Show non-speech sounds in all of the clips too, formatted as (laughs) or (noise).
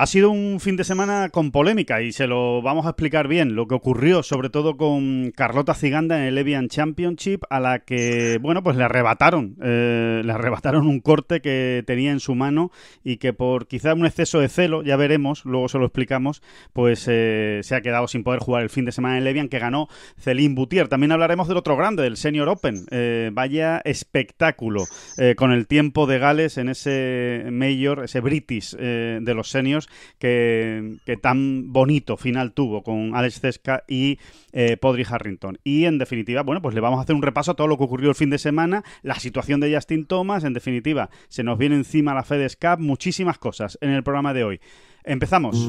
Ha sido un fin de semana con polémica y se lo vamos a explicar bien, lo que ocurrió sobre todo con Carlota Ciganda en el Evian Championship, a la que, bueno, pues le arrebataron, eh, le arrebataron un corte que tenía en su mano y que por quizá un exceso de celo, ya veremos, luego se lo explicamos, pues eh, se ha quedado sin poder jugar el fin de semana en el Evian que ganó Celine Boutier. También hablaremos del otro grande, del Senior Open. Eh, vaya espectáculo con el tiempo de Gales en ese Major, ese British de los seniors que, tan bonito final tuvo con Alex Cesca y eh, Podri Harrington. Y en definitiva, bueno, pues le vamos a hacer un repaso a todo lo que ocurrió el fin de semana, la situación de Justin Thomas, en definitiva, se nos viene encima la FedEx Cup, muchísimas cosas en el programa de hoy. Empezamos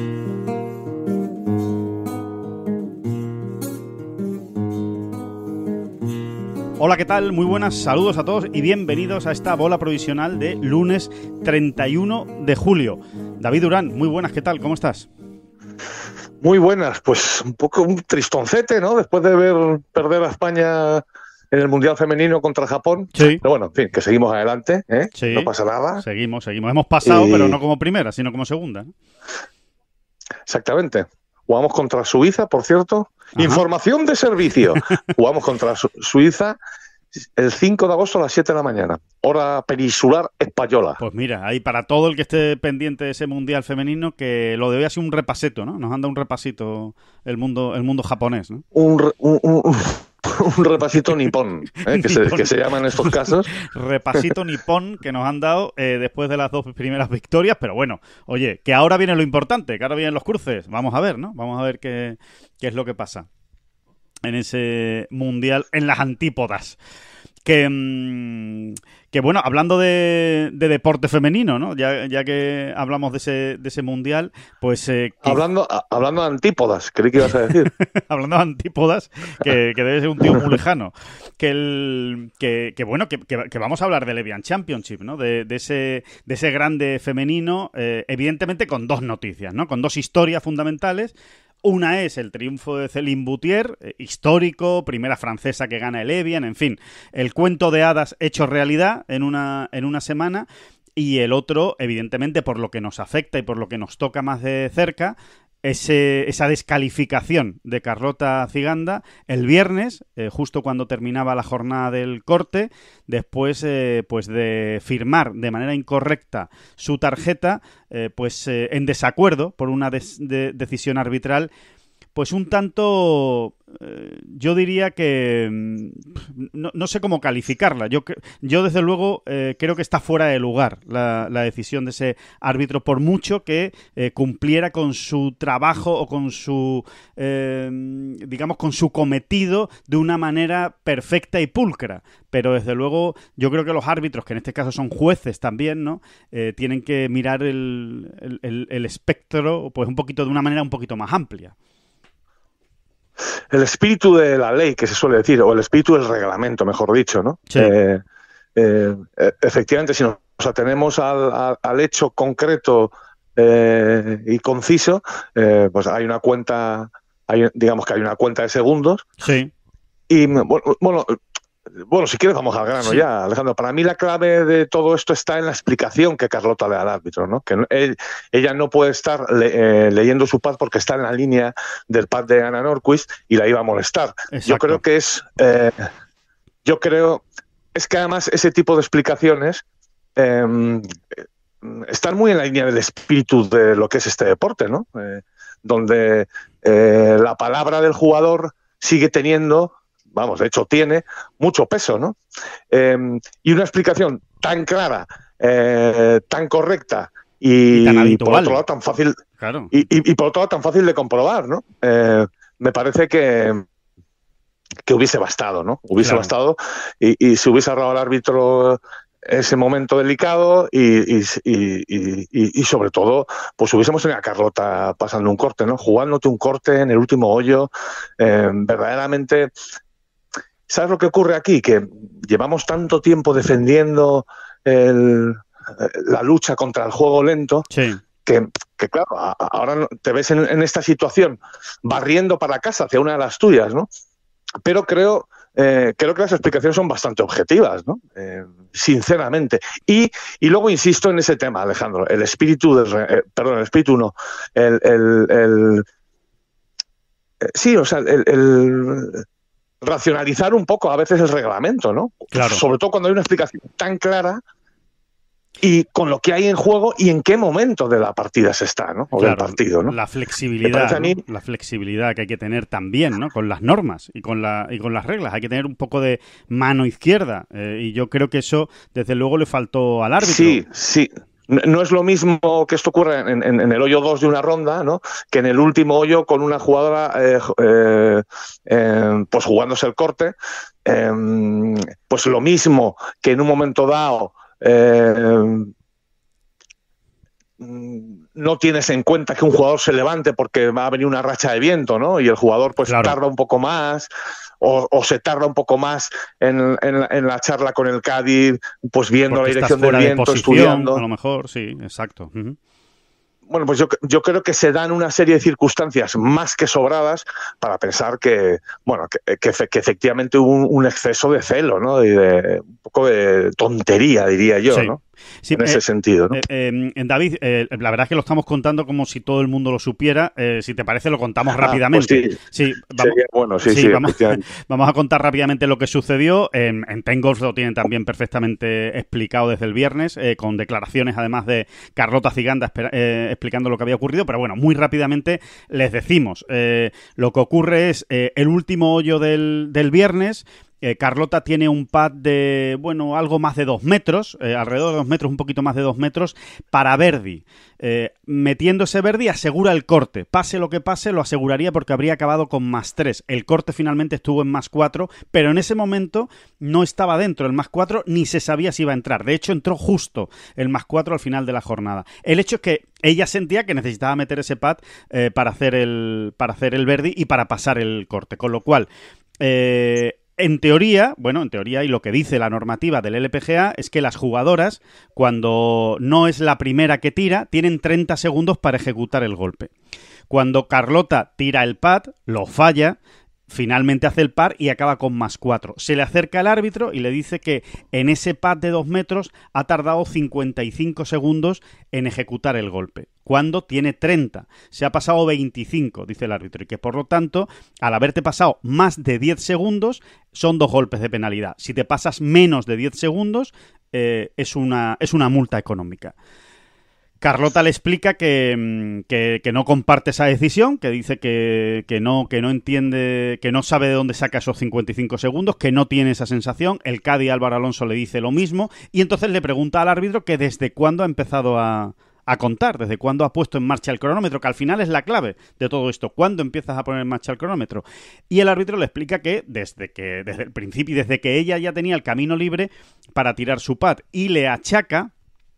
Hola, ¿qué tal? Muy buenas, saludos a todos y bienvenidos a esta bola provisional de lunes 31 de julio. David Durán, muy buenas, ¿qué tal? ¿Cómo estás? Muy buenas, pues un poco un tristoncete, ¿no? Después de ver perder a España en el Mundial Femenino contra Japón. Sí. Pero bueno, en fin, que seguimos adelante, ¿eh? No pasa nada. Seguimos, seguimos. Hemos pasado, pero no como primera, sino como segunda. ¿eh? Exactamente. Jugamos contra Suiza, por cierto, Información de servicio. (laughs) Jugamos contra Suiza el 5 de agosto a las 7 de la mañana, hora peninsular española. Pues mira, ahí para todo el que esté pendiente de ese mundial femenino, que lo debe sido un repaseto, ¿no? Nos anda un repasito el mundo, el mundo japonés, ¿no? un, (laughs) un repasito nipón, ¿eh? que, se, llama en estos casos. (laughs) repasito nipón que nos han dado eh, después de las dos primeras victorias, pero bueno, oye, que ahora viene lo importante, que ahora vienen los cruces. Vamos a ver, ¿no? Vamos a ver qué es lo que pasa en ese mundial, en las antípodas. Que, mm, que bueno, hablando de, de deporte femenino, ¿no? Ya, ya, que hablamos de ese, de ese mundial, pues... Eh, hablando, hablando de antípodas, creí que ibas a decir. (laughs) hablando de antípodas, que, que, debe ser un tío muy lejano. Que, el, que, bueno, que, vamos a hablar del Evian Championship, ¿no? De, ese, de ese grande femenino, eh, evidentemente con dos noticias, ¿no? Con dos historias fundamentales. Una es el triunfo de Céline Boutier, eh, histórico, primera francesa que gana el Evian, en fin, el cuento de hadas hecho realidad en una, en una semana y el otro, evidentemente, por lo que nos afecta y por lo que nos toca más de cerca, esa descalificación de Carlota Ciganda el viernes, eh, justo cuando terminaba la jornada del corte, después eh, pues de firmar de manera incorrecta su tarjeta, eh, pues en desacuerdo por una decisión arbitral pues un tanto, eh, yo diría que, mm, no, sé cómo calificarla. Yo, yo desde luego eh, creo que está fuera de lugar la, decisión de ese árbitro, por mucho que eh, cumpliera con su trabajo o con su, em, digamos, con su cometido de una manera perfecta y pulcra. Pero desde luego yo creo que los árbitros, que en este caso son jueces también, ¿no? tienen que mirar el, el espectro pues un poquito de una manera un poquito más amplia el espíritu de la ley, que se suele decir, o el espíritu del reglamento, mejor dicho, ¿no? Sí. Eh, eh, efectivamente, si nos atenemos al, al, hecho concreto eh, y conciso, pues hay una cuenta, digamos que hay una cuenta de segundos. Sí. Y bueno, bueno, si quieres vamos al grano ya, Alejandro. Para mí la clave de todo esto está en la explicación que Carlota le da al árbitro, ¿no? Que ella no puede estar eh, leyendo su pad porque está en la línea del pad de Ana Norquist y la iba a molestar. Yo creo que es, eh, yo creo, es que además ese tipo de explicaciones em, están muy en la línea del espíritu de lo que es este deporte, ¿no? Eh, donde la palabra del jugador sigue teniendo vamos, de hecho tiene mucho peso, ¿no? Em, y una explicación tan clara, eh, tan correcta y, por otro lado tan fácil y, por otro tan fácil de comprobar, ¿no? Eh, me parece que que hubiese bastado, ¿no? Hubiese bastado y, se hubiese ahorrado al árbitro ese momento delicado y, sobre todo, pues hubiésemos tenido a Carlota pasando un corte, ¿no? Jugándote un corte en el último hoyo, eh, verdaderamente ¿Sabes lo que ocurre aquí? Que llevamos tanto tiempo defendiendo la lucha contra el juego lento que, claro, ahora te ves en, esta situación barriendo para casa hacia una de las tuyas, ¿no? Pero creo, eh, que las explicaciones son bastante objetivas, ¿no? Eh, sinceramente. Y, luego insisto en ese tema, Alejandro, el espíritu, del, eh, perdón, el espíritu no, el, sí, o sea, el, racionalizar un poco a veces el reglamento, ¿no? Claro. Sobre todo cuando hay una explicación tan clara y con lo que hay en juego y en qué momento de la partida se está, ¿no? O del partido, ¿no? La flexibilidad, la flexibilidad que hay que tener también, ¿no? Con las normas y con la y con las reglas, hay que tener un poco de mano izquierda eh, y yo creo que eso desde luego le faltó al árbitro. Sí, sí no es lo mismo que esto ocurra en, el hoyo 2 de una ronda, ¿no? Que en el último hoyo con una jugadora eh, eh, em, pues jugándose el corte. Em, pues lo mismo que en un momento dado em, no tienes en cuenta que un jugador se levante porque va a venir una racha de viento, ¿no? Y el jugador pues tarda un poco más o, se tarda un poco más en, en, la charla con el Cádiz, pues viendo la dirección del viento, estudiando. A lo mejor, sí, exacto. bueno, pues yo, yo, creo que se dan una serie de circunstancias más que sobradas para pensar que, bueno, que, efectivamente hubo un, exceso de celo, ¿no? Y de, un poco de tontería, diría yo, ¿no? en ese eh, sentido. ¿no? Eh, em, David, eh, la verdad es que lo estamos contando como si todo el mundo lo supiera. si te parece, lo contamos ah, pues rápidamente. sí, vamos, bueno, sí, (laughs) vamos, a contar rápidamente lo que sucedió. En, em, en Tengolf lo tienen también perfectamente explicado desde el viernes, con declaraciones además de Carlota Ciganda explicando lo que había ocurrido. Pero bueno, muy rápidamente les decimos. lo que ocurre es el último hoyo del, del viernes eh, Carlota tiene un pad de, bueno, algo más de dos metros, eh, alrededor de dos metros, un poquito más de dos metros, para Verdi. Eh, metiéndose Verdi asegura el corte. Pase lo que pase, lo aseguraría porque habría acabado con más tres. El corte finalmente estuvo en más cuatro, pero en ese momento no estaba dentro el más cuatro ni se sabía si iba a entrar. De hecho, entró justo el más cuatro al final de la jornada. El hecho es que ella sentía que necesitaba meter ese pad para hacer el para hacer el Verdi y para pasar el corte, con lo cual en teoría, bueno, en teoría y lo que dice la normativa del LPGA es que las jugadoras, cuando no es la primera que tira, tienen 30 segundos para ejecutar el golpe. Cuando Carlota tira el pad, lo falla, finalmente hace el par y acaba con más 4. Se le acerca el árbitro y le dice que en ese pad de 2 metros ha tardado 55 segundos en ejecutar el golpe cuando tiene 30. Se ha pasado 25, dice el árbitro, y que por lo tanto, al haberte pasado más de 10 segundos, son dos golpes de penalidad. Si te pasas menos de 10 segundos, eh, es, una, es una multa económica. Carlota le explica que, mm, que, no comparte esa decisión, que dice que, no, que no entiende, que no sabe de dónde saca esos 55 segundos, que no tiene esa sensación. El cadi Álvaro Alonso le dice lo mismo y entonces le pregunta al árbitro que desde cuándo ha empezado a, a contar, desde cuándo has puesto en marcha el cronómetro, que al final es la clave de todo esto, cuándo empiezas a poner en marcha el cronómetro. Y el árbitro le explica que desde que desde el principio y desde que ella ya tenía el camino libre para tirar su pad y le achaca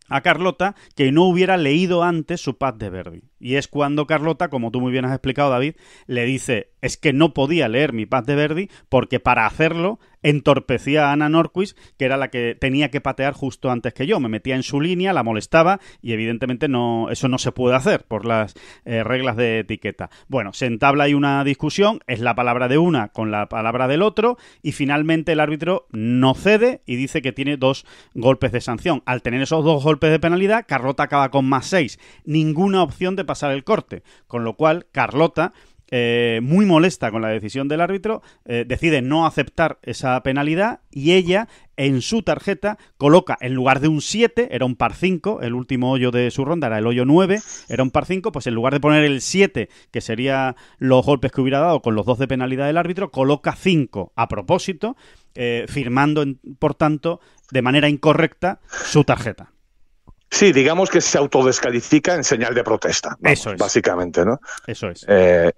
a Carlota que no hubiera leído antes su pad de Verdi. Y es cuando Carlota, como tú muy bien has explicado, David, le dice, es que no podía leer mi paz de Verdi porque para hacerlo entorpecía a Ana Norquist, que era la que tenía que patear justo antes que yo. Me metía en su línea, la molestaba y evidentemente no, eso no se puede hacer por las eh, reglas de etiqueta. Bueno, se entabla ahí una discusión, es la palabra de una con la palabra del otro y finalmente el árbitro no cede y dice que tiene dos golpes de sanción. Al tener esos dos golpes de penalidad, Carlota acaba con más seis. Ninguna opción de pasar el corte, con lo cual Carlota eh, muy molesta con la decisión del árbitro, eh, decide no aceptar esa penalidad y ella en su tarjeta coloca en lugar de un 7, era un par 5, el último hoyo de su ronda era el hoyo 9, era un par 5, pues en lugar de poner el 7, que sería los golpes que hubiera dado con los dos de penalidad del árbitro, coloca 5 a propósito, eh, firmando, por tanto, de manera incorrecta su tarjeta. Sí, digamos que se autodescalifica en señal de protesta. Eso es. Básicamente, ¿no? Eso es. Eh,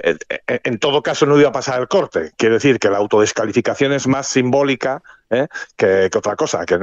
en todo caso, no iba a pasar el corte. Quiere decir que la autodescalificación es más simbólica ¿eh? que, otra cosa. Que,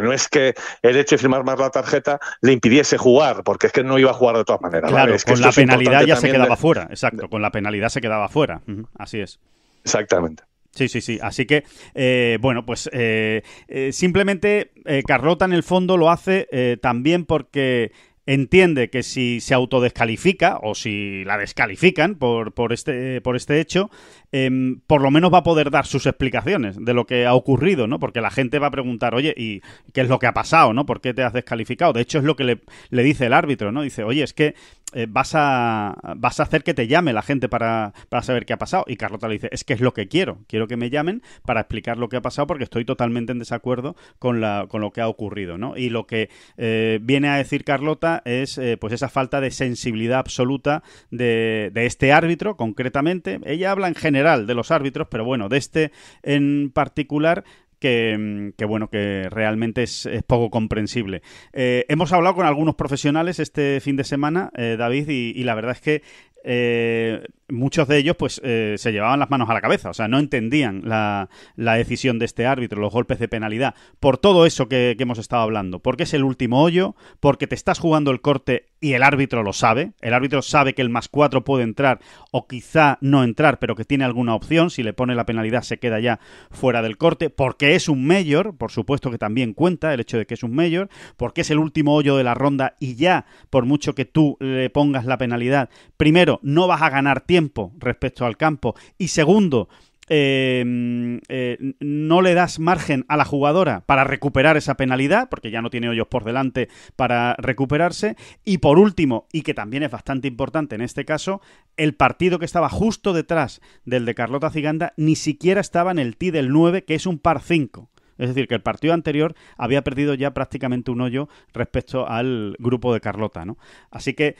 no es que el hecho de firmar más la tarjeta le impidiese jugar, porque es que no iba a jugar de todas maneras. Claro, con la penalidad ya se quedaba fuera. Exacto, con la penalidad se quedaba fuera. Así es. Exactamente. Sí, sí, sí. Así que, eh, bueno, pues eh, eh, simplemente Carlota en el fondo lo hace también porque entiende que si se autodescalifica o si la descalifican por, por, este, por este hecho, em, por lo menos va a poder dar sus explicaciones de lo que ha ocurrido, ¿no? Porque la gente va a preguntar, oye, ¿y qué es lo que ha pasado, no? ¿Por qué te has descalificado? De hecho, es lo que le, le dice el árbitro, ¿no? Dice, oye, es que eh, vas, a, vas a hacer que te llame la gente para, saber qué ha pasado. Y Carlota le dice, es que es lo que quiero, quiero que me llamen para explicar lo que ha pasado porque estoy totalmente en desacuerdo con, la, con lo que ha ocurrido. ¿no? Y lo que eh, viene a decir Carlota es eh, pues esa falta de sensibilidad absoluta de, de, este árbitro, concretamente. Ella habla en general de los árbitros, pero bueno, de este en particular que, bueno, que realmente es, poco comprensible. Eh, hemos hablado con algunos profesionales este fin de semana, eh, David, y, la verdad es que eh, muchos de ellos pues eh, se llevaban las manos a la cabeza, o sea, no entendían la, la decisión de este árbitro, los golpes de penalidad, por todo eso que, hemos estado hablando, porque es el último hoyo, porque te estás jugando el corte y el árbitro lo sabe, el árbitro sabe que el más cuatro puede entrar o quizá no entrar, pero que tiene alguna opción, si le pone la penalidad se queda ya fuera del corte, porque es un mayor, por supuesto que también cuenta el hecho de que es un mayor, porque es el último hoyo de la ronda y ya, por mucho que tú le pongas la penalidad, primero, no vas a ganar tiempo, respecto al campo. Y segundo, eh, eh, no le das margen a la jugadora para recuperar esa penalidad, porque ya no tiene hoyos por delante para recuperarse. Y por último, y que también es bastante importante en este caso, el partido que estaba justo detrás del de Carlota Ciganda ni siquiera estaba en el tee del 9, que es un par 5. Es decir, que el partido anterior había perdido ya prácticamente un hoyo respecto al grupo de Carlota, Así que,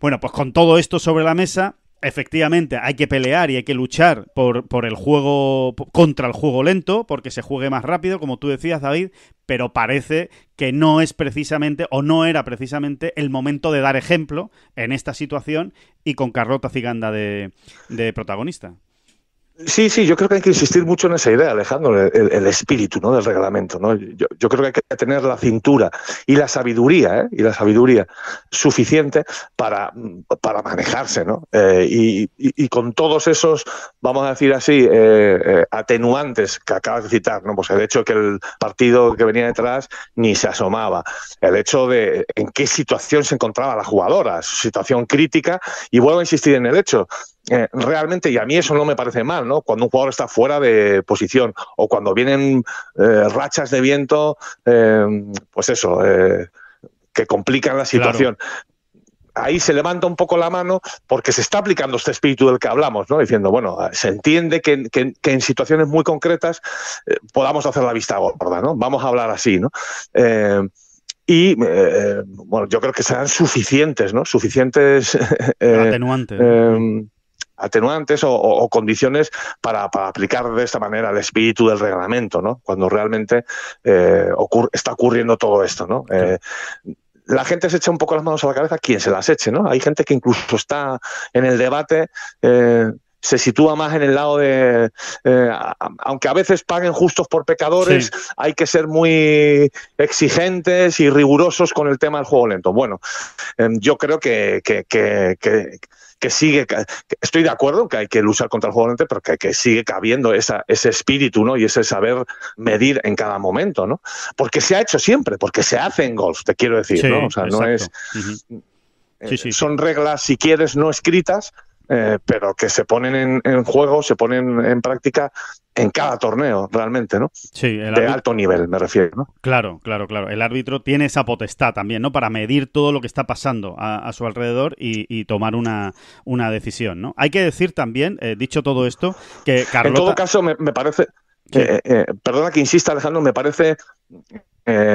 bueno, pues con todo esto sobre la mesa, efectivamente hay que pelear y hay que luchar por, por el juego, contra el juego lento, porque se juegue más rápido, como tú decías, David, pero parece que no es precisamente o no era precisamente el momento de dar ejemplo en esta situación y con Carlota Ciganda de protagonista. Sí, sí, yo creo que hay que insistir mucho en esa idea, Alejandro, el, espíritu ¿no? del reglamento. ¿no? Yo, creo que hay que tener la cintura y la sabiduría, ¿eh? y la sabiduría suficiente para, manejarse, ¿no? Eh, y, con todos esos, vamos a decir así, eh, eh, atenuantes que acabas de citar, ¿no? Pues el hecho de que el partido que venía detrás ni se asomaba, el hecho de en qué situación se encontraba la jugadora, su situación crítica, y vuelvo a insistir en el hecho, eh, realmente, y a mí eso no me parece mal, ¿no? Cuando un jugador está fuera de posición o cuando vienen eh, rachas de viento, eh, pues eso, que complican la situación. Ahí se levanta un poco la mano porque se está aplicando este espíritu del que hablamos, ¿no? Diciendo, bueno, se entiende que, en situaciones muy concretas podamos hacer la vista gorda, ¿no? Vamos a hablar así, ¿no? y bueno, yo creo que serán suficientes, ¿no? Suficientes. (laughs) Atenuantes atenuantes o, condiciones para, aplicar de esta manera el espíritu del reglamento, ¿no? Cuando realmente eh, está ocurriendo todo esto, ¿no? Eh, la gente se echa un poco las manos a la cabeza, quien se las eche, ¿no? Hay gente que incluso está en el debate. Eh, se sitúa más en el lado de, aunque a veces paguen justos por pecadores, hay que ser muy exigentes y rigurosos con el tema del juego lento. Bueno, em, yo creo que, que que sigue, estoy de acuerdo que hay que luchar contra el juego pero que, sigue cabiendo esa, ese espíritu, ¿no? Y ese saber medir en cada momento, ¿no? Porque se ha hecho siempre, porque se hace en golf, te quiero decir, ¿no? O sea, no es... Eh, son reglas, si quieres, no escritas, eh, pero que se ponen en, en, juego, se ponen en práctica en cada torneo realmente, ¿no? Sí, el de alto nivel me refiero, ¿no? Claro, claro, claro. El árbitro tiene esa potestad también, ¿no? Para medir todo lo que está pasando a, su alrededor y, tomar una, decisión, ¿no? Hay que decir también, eh, dicho todo esto, que Carlota... En todo caso, me, parece... Eh, eh, perdona que insista, Alejandro, me parece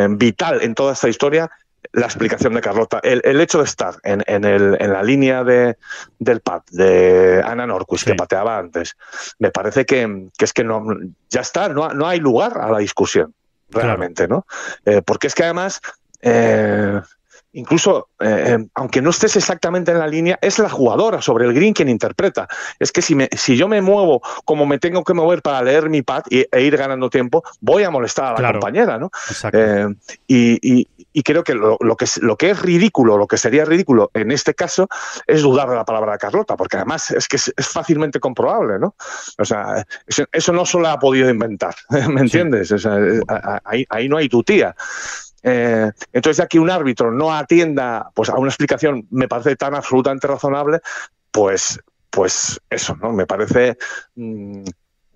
vital en toda esta historia la explicación de Carlota. El, hecho de estar en, en, el, en la línea de, del pad de Ana Norquist, que pateaba antes, me parece que, es que no, ya está, no, no hay lugar a la discusión, realmente, ¿no? Eh, porque es que además, eh, incluso eh, em, aunque no estés exactamente en la línea, es la jugadora sobre el green quien interpreta. Es que si, me, si yo me muevo como me tengo que mover para leer mi pad e, ir ganando tiempo, voy a molestar a la compañera, ¿no? y y creo que lo, que es ridículo, lo que sería ridículo en este caso, es dudar de la palabra de Carlota, porque además es que es, fácilmente comprobable, ¿no? O sea, eso, no se lo ha podido inventar, (laughs) ¿me entiendes? ahí, no hay tutía. tía. Eh, ya entonces, aquí un árbitro no atienda pues, a una explicación, me parece tan absolutamente razonable, pues, pues eso, ¿no? Me parece mm,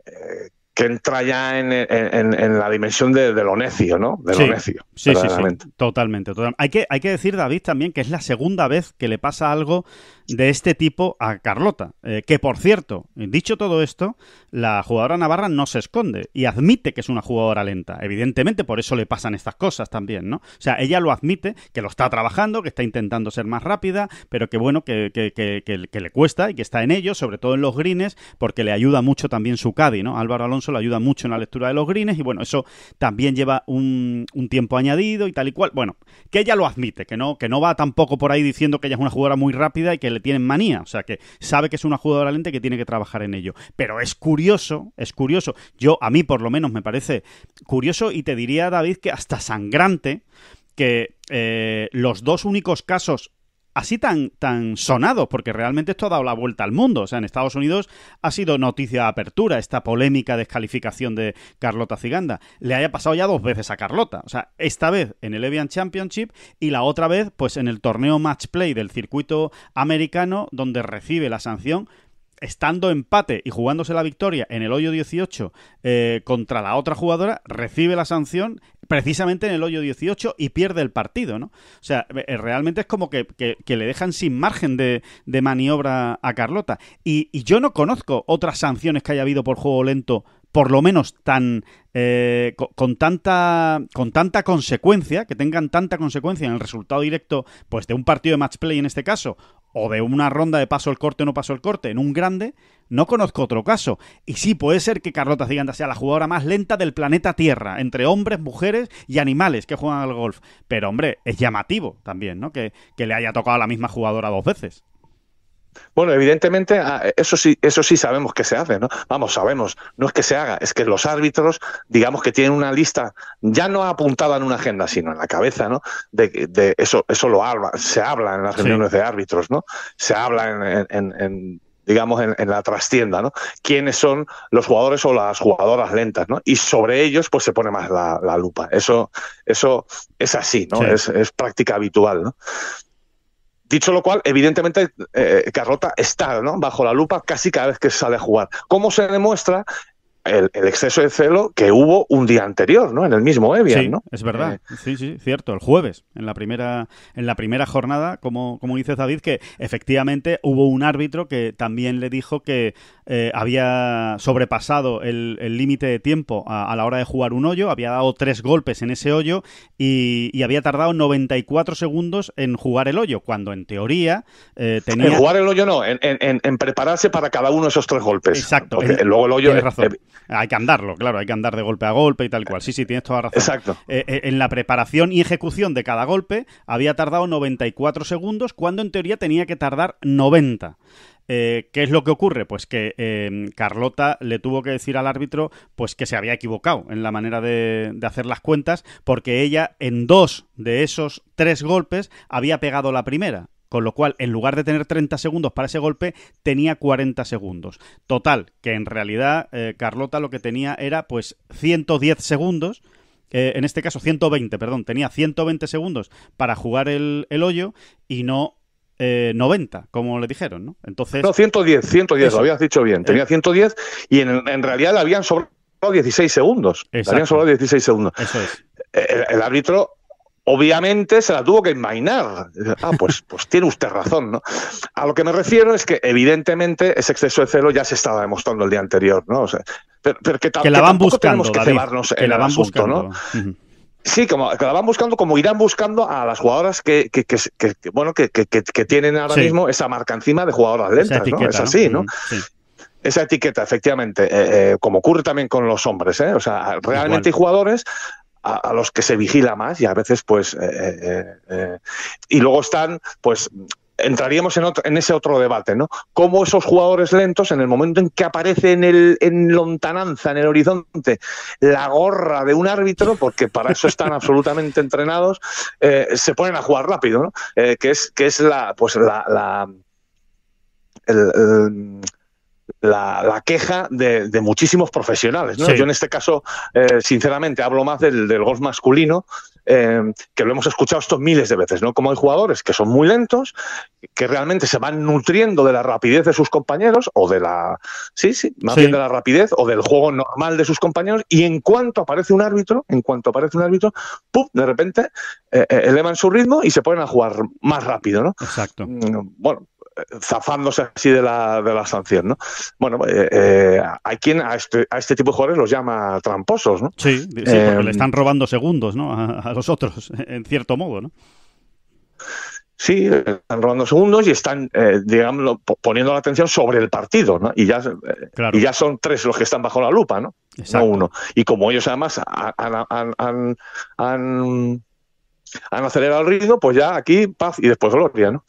eh, que entra ya en, en, la dimensión de, lo necio, ¿no? De lo necio. Sí, sí, totalmente. totalmente. Hay, que, hay que decir, David, también que es la segunda vez que le pasa algo de este tipo a Carlota. Eh, que, por cierto, dicho todo esto, la jugadora navarra no se esconde y admite que es una jugadora lenta. Evidentemente, por eso le pasan estas cosas también, ¿no? O sea, ella lo admite, que lo está trabajando, que está intentando ser más rápida, pero que, bueno, que, que, le cuesta y que está en ello, sobre todo en los greens, porque le ayuda mucho también su Cadi, ¿no? Álvaro Alonso eso le ayuda mucho en la lectura de los greens y bueno, eso también lleva un, tiempo añadido y tal y cual. Bueno, que ella lo admite, que no, que no va tampoco por ahí diciendo que ella es una jugadora muy rápida y que le tienen manía, o sea, que sabe que es una jugadora lenta y que tiene que trabajar en ello. Pero es curioso, es curioso. Yo, a mí por lo menos me parece curioso y te diría, David, que hasta sangrante que eh, los dos únicos casos así tan, tan sonados, porque realmente esto ha dado la vuelta al mundo. O sea, en Estados Unidos ha sido noticia de apertura esta polémica descalificación de Carlota Ciganda. Le haya pasado ya dos veces a Carlota. O sea, esta vez en el Evian Championship y la otra vez, pues en el torneo Match Play del circuito americano, donde recibe la sanción estando empate y jugándose la victoria en el hoyo 18 eh, contra la otra jugadora, recibe la sanción precisamente en el hoyo 18 y pierde el partido, ¿no? O sea, eh, eh, realmente es como que, le dejan sin margen de, maniobra a Carlota. Y, yo no conozco otras sanciones que haya habido por juego lento por lo menos tan eh, con, tanta con tanta consecuencia que tengan tanta consecuencia en el resultado directo pues de un partido de match play en este caso o de una ronda de paso el corte o no paso el corte en un grande, no conozco otro caso. Y sí, puede ser que Carlota Giganta sea la jugadora más lenta del planeta Tierra, entre hombres, mujeres y animales que juegan al golf. Pero hombre, es llamativo también, ¿no? Que, que le haya tocado a la misma jugadora dos veces. Bueno, evidentemente, ah, e, eso sí, eso sí sabemos que se hace, ¿no? Vamos, sabemos, no es que se haga, es que los árbitros, digamos que tienen una lista, ya no apuntada en una agenda, sino en la cabeza, ¿no? De, de eso, eso lo habla, se habla en las reuniones de árbitros, ¿no? Se habla en, digamos, en, la trastienda, ¿no? Quiénes son los jugadores o las jugadoras lentas, ¿no? Y sobre ellos, pues se pone más la, lupa. Eso, eso es así, ¿no? Es, es práctica habitual, ¿no? Dicho lo cual, evidentemente eh, Carrota está ¿no? bajo la lupa casi cada vez que sale a jugar. ¿Cómo se demuestra? el, exceso de celo que hubo un día anterior, ¿no? En el mismo Evian, sí, ¿no? Es verdad, eh. sí, sí, cierto, el jueves, en la primera, en la primera jornada, como, como dice David, que efectivamente hubo un árbitro que también le dijo que eh, había sobrepasado el límite de tiempo a, la hora de jugar un hoyo, había dado tres golpes en ese hoyo y, había tardado 94 segundos en jugar el hoyo, cuando en teoría eh, tenía... En jugar el hoyo no, en, prepararse para cada uno de esos tres golpes. Exacto. luego el hoyo... Hay que andarlo, claro, hay que andar de golpe a golpe y tal cual. Sí, sí, tienes toda razón. Exacto. Eh, eh, en la preparación y ejecución de cada golpe había tardado 94 segundos, cuando en teoría tenía que tardar 90. Eh, ¿Qué es lo que ocurre? Pues que Carlota le tuvo que decir al árbitro pues que se había equivocado en la manera de, hacer las cuentas, porque ella en dos de esos tres golpes había pegado la primera. Con lo cual, en lugar de tener 30 segundos para ese golpe, tenía 40 segundos. Total, que en realidad eh, Carlota lo que tenía era pues 110 segundos. Eh, en este caso 120, perdón, tenía 120 segundos para jugar el, hoyo y no 90, eh, como le dijeron, ¿no? Entonces... No, 110, 110, lo habías dicho bien. Tenía 110 y en, realidad le habían sobrado 16 segundos. habían sobrado 16 segundos. Eso es. el, árbitro obviamente se la tuvo que envainar. Ah, pues, (laughs) pues tiene usted razón, ¿no? A lo que me refiero es que, evidentemente, ese exceso de celo ya se estaba demostrando el día anterior, ¿no? O sea, pero, que, la van buscando, tenemos que ¿no? Sí, como que la van buscando, como irán buscando a las jugadoras que, que, tienen ahora mismo esa marca encima de jugadoras lentas, ¿no? Es así, ¿no? Esa etiqueta, efectivamente, eh, eh, como ocurre también con los hombres, ¿eh? O sea, realmente hay jugadores a, los que se vigila más y a veces pues eh, eh, eh, y luego están pues entraríamos en, ese otro debate, ¿no? Cómo esos jugadores lentos, en el momento en que aparece en, el, en lontananza, en el horizonte, la gorra de un árbitro, porque para eso están (laughs) absolutamente entrenados, se ponen a jugar rápido, ¿no? que es, que es la, pues la, la la, la queja de, muchísimos profesionales. Yo en este caso, eh, sinceramente, hablo más del, del golf masculino, eh, que lo hemos escuchado esto miles de veces, ¿no? Como hay jugadores que son muy lentos, que realmente se van nutriendo de la rapidez de sus compañeros, o de la. Sí, sí, más bien de la rapidez o del juego normal de sus compañeros, y en cuanto aparece un árbitro, en cuanto aparece un árbitro, de repente eh, elevan su ritmo y se ponen a jugar más rápido, ¿no? Exacto. Mm, bueno, zafándose así de la, de sanción, ¿no? Bueno, eh, eh, hay quien a este, a este, tipo de jugadores los llama tramposos, ¿no? Sí, porque eh, le están robando segundos, ¿no? A, los otros, (laughs) en cierto modo, ¿no? Sí, están robando segundos y están, digamos, poniendo la atención sobre el partido, Y ya, ya son tres los que están bajo la lupa, ¿no? uno. Y como ellos además han, han, acelerado el ritmo, pues ya aquí paz y después gloria, ¿no?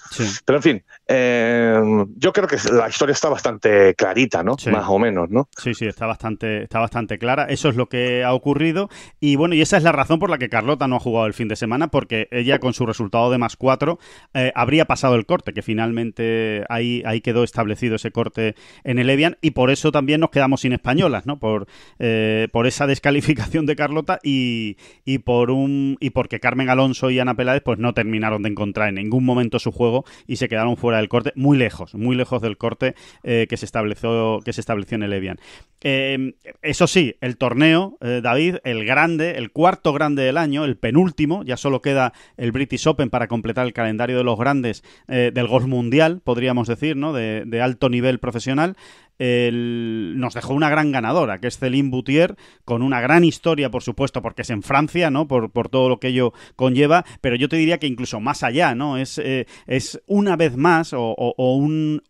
Pero en fin, eh, yo creo que la historia está bastante clarita, ¿no? Más o menos, ¿no? Sí, sí, está bastante, está bastante clara. Eso es lo que ha ocurrido. Y bueno, y esa es la razón por la que Carlota no ha jugado el fin de semana, porque ella con su resultado de más cuatro eh, habría pasado el corte, que finalmente ahí, ahí quedó establecido ese corte en el Evian. Y por eso también nos quedamos sin españolas, ¿no? Por, eh, por esa descalificación de Carlota y, y, por un, y porque Carmen Alonso y Ana Peláez pues no terminaron de encontrar en ningún momento su juego y se quedaron fuera de corte, muy lejos, muy lejos del corte eh, que, se estableció, que se estableció en el Evian. Eh, eso sí, el torneo, eh, David, el grande, el cuarto grande del año, el penúltimo, ya solo queda el British Open para completar el calendario de los grandes del golf mundial, podríamos decir, ¿no? de alto nivel profesional nos dejó una gran ganadora, que es Celine Boutier, con una gran historia, por supuesto, porque es en Francia, ¿no? Por, todo lo que ello conlleva, pero yo te diría que incluso más allá, ¿no? Es, eh, es una vez más, o,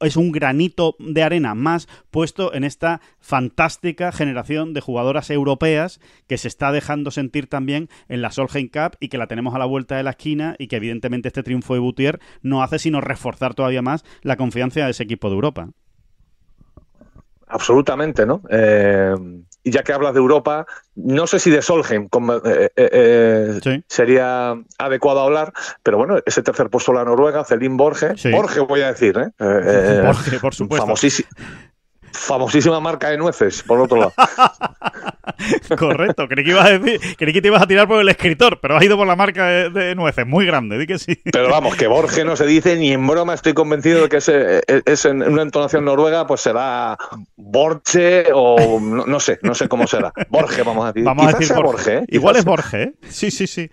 es un granito de arena más puesto en esta fantástica generación de jugadoras europeas que se está dejando sentir también en la Solheim Cup y que la tenemos a la vuelta de la esquina y que evidentemente este triunfo de Boutier no hace sino reforzar todavía más la confianza de ese equipo de Europa. Absolutamente, ¿no? Eh, y ya que hablas de Europa, no sé si de Solheim eh, eh, sería adecuado hablar, pero bueno, ese tercer puesto la Noruega, Celine Borges, Borges voy a decir, ¿eh? (laughs) Famosísimo, famosísima marca de nueces, por otro lado. (laughs) Correcto, creí que, ibas a que te ibas a tirar por el escritor, pero has ido por la marca de, nueces, muy grande, di que sí. Pero vamos, que Borges no se dice ni en broma, estoy convencido de que es, e, e, una entonación noruega, pues será Borche o no, sé, no sé cómo será. Borges, vamos a decir. Vamos Igual es Borges, sí, sí, sí.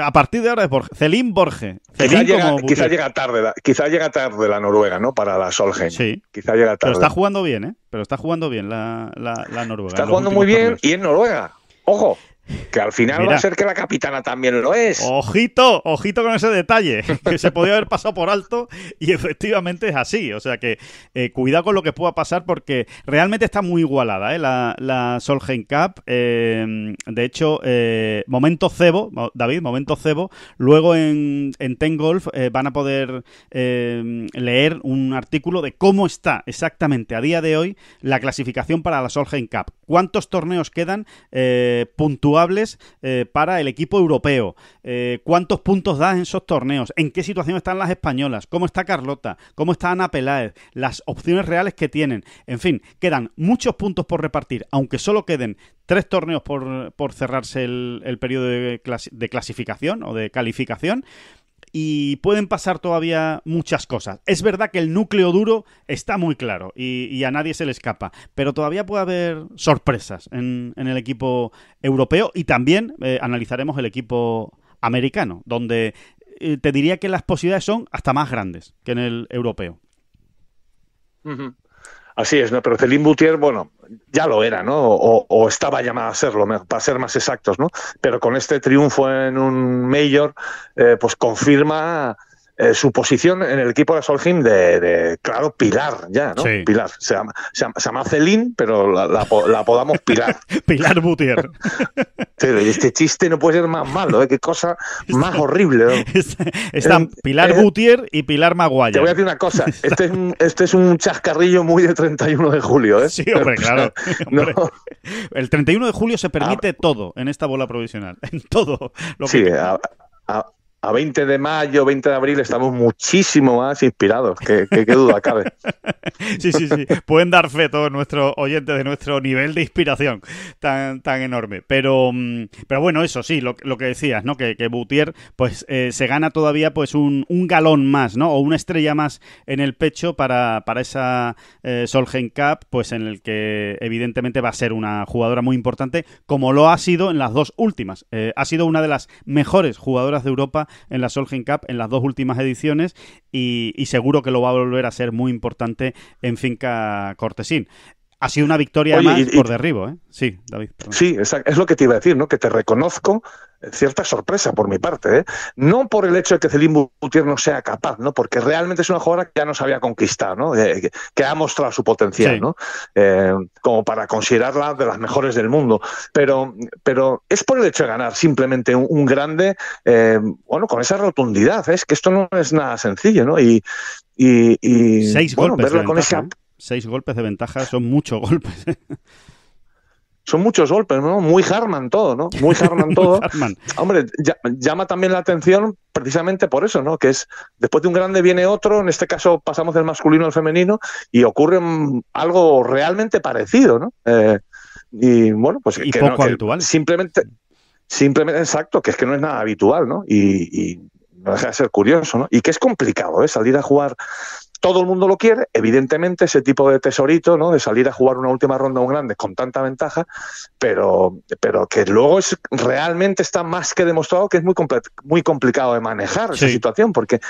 A partir de ahora es Borges. Celín Borges. Quizás llega, tarde, quizá llega tarde la Noruega, ¿no? Para la Solgen. Sí. Quizá llega tarde. Pero está jugando bien, ¿eh? ¿eh? pero está jugando bien la, Noruega. Está jugando muy bien y en Noruega. Ojo. Que al final va a ser que la capitana también lo es. Ojito, ojito con ese detalle, (laughs) que se podía haber pasado por alto y efectivamente es así. O sea que eh, cuidado con lo que pueda pasar porque realmente está muy igualada eh, la, la Solheim Cup. Eh, de hecho, momento cebo, David, momento cebo. Luego en, en Ten Golf van a poder leer un artículo de cómo está exactamente a día de hoy la clasificación para la Solheim Cup. ¿Cuántos torneos quedan puntuales eh, para el equipo europeo, eh, cuántos puntos das en esos torneos, en qué situación están las españolas, cómo está Carlota, cómo está Ana Peláez, las opciones reales que tienen. En fin, quedan muchos puntos por repartir, aunque solo queden tres torneos por, por cerrarse el, periodo de clasificación o de calificación y pueden pasar todavía muchas cosas. Es verdad que el núcleo duro está muy claro y, a nadie se le escapa, pero todavía puede haber sorpresas en, el equipo europeo y también eh, analizaremos el equipo americano, donde eh, te diría que las posibilidades son hasta más grandes que en el europeo. Así es, ¿no? Pero Celine Boutier, bueno, ya lo era, ¿no? O, estaba llamado a serlo, para ser más exactos, ¿no? Pero con este triunfo en un mayor, eh, pues confirma eh, su posición en el equipo de Solheim de, claro, Pilar, ya, ¿no? Sí. Pilar. Se llama, se llama, Celine, pero la, podamos Pilar. (laughs) Pilar Butier. Pero (laughs) este chiste no puede ser más malo, ¿eh? qué cosa más horrible. ¿no? (laughs) Están eh, Pilar eh, Butier y Pilar Maguaya. Te voy a decir una cosa, este es un, este es un chascarrillo muy de 31 de julio. ¿eh? Sí, hombre, claro. El 31 de julio se ah, permite todo en esta bola provisional, en todo. sí, a, a 20 de mayo, 20 de abril, estamos muchísimo más inspirados, que, duda cabe. (laughs) Sí, sí, sí. Pueden dar fe todos nuestros oyentes de nuestro nivel de inspiración tan, tan enorme. Pero, mm, pero bueno, eso sí, lo, que decías, ¿no? Que, que Boutier, pues eh, se gana todavía pues un, galón más, ¿no? O una estrella más en el pecho para, para esa eh, Solgen Cup, pues en el que evidentemente va a ser una jugadora muy importante, como lo ha sido en las dos últimas. Eh, ha sido una de las mejores jugadoras de Europa en la Solheim Cup en las dos últimas ediciones y, y seguro que lo va a volver a ser muy importante en Finca Cortesín. Ha sido una victoria más por derribo, ¿eh? Sí, David. Sí, es lo que te iba a decir, ¿no? Que te reconozco cierta sorpresa por mi parte, ¿eh? No por el hecho de que Celine Boutier no sea capaz, ¿no? Porque realmente es una jugadora que ya nos había conquistado, ¿no? Eh, que, ha mostrado su potencial, ¿no? Eh, como para considerarla de las mejores del mundo. Pero, pero es por el hecho de ganar simplemente un, grande, eh, bueno, con esa rotundidad, es que esto no es nada sencillo, ¿no? Y, bueno, verla con esa seis golpes de ventaja son muchos (laughs) golpes. son muchos golpes, ¿no? Muy Harman todo, ¿no? Muy Harman (laughs) todo. Hombre, llama también la atención precisamente por eso, ¿no? Que es después de un grande viene otro, en este caso pasamos del masculino al femenino y ocurre algo realmente parecido, ¿no? Eh, y bueno, pues poco habitual. Simplemente, simplemente, exacto, que es que no es nada habitual, ¿no? Y, y no deja de ser curioso, ¿no? Y que es complicado, ¿eh? Salir a jugar todo el mundo lo quiere, evidentemente ese tipo de tesorito, ¿no? De salir a jugar una última ronda un grande con tanta ventaja, pero, pero que luego es, realmente está más que demostrado que es muy, muy complicado de manejar esa situación, porque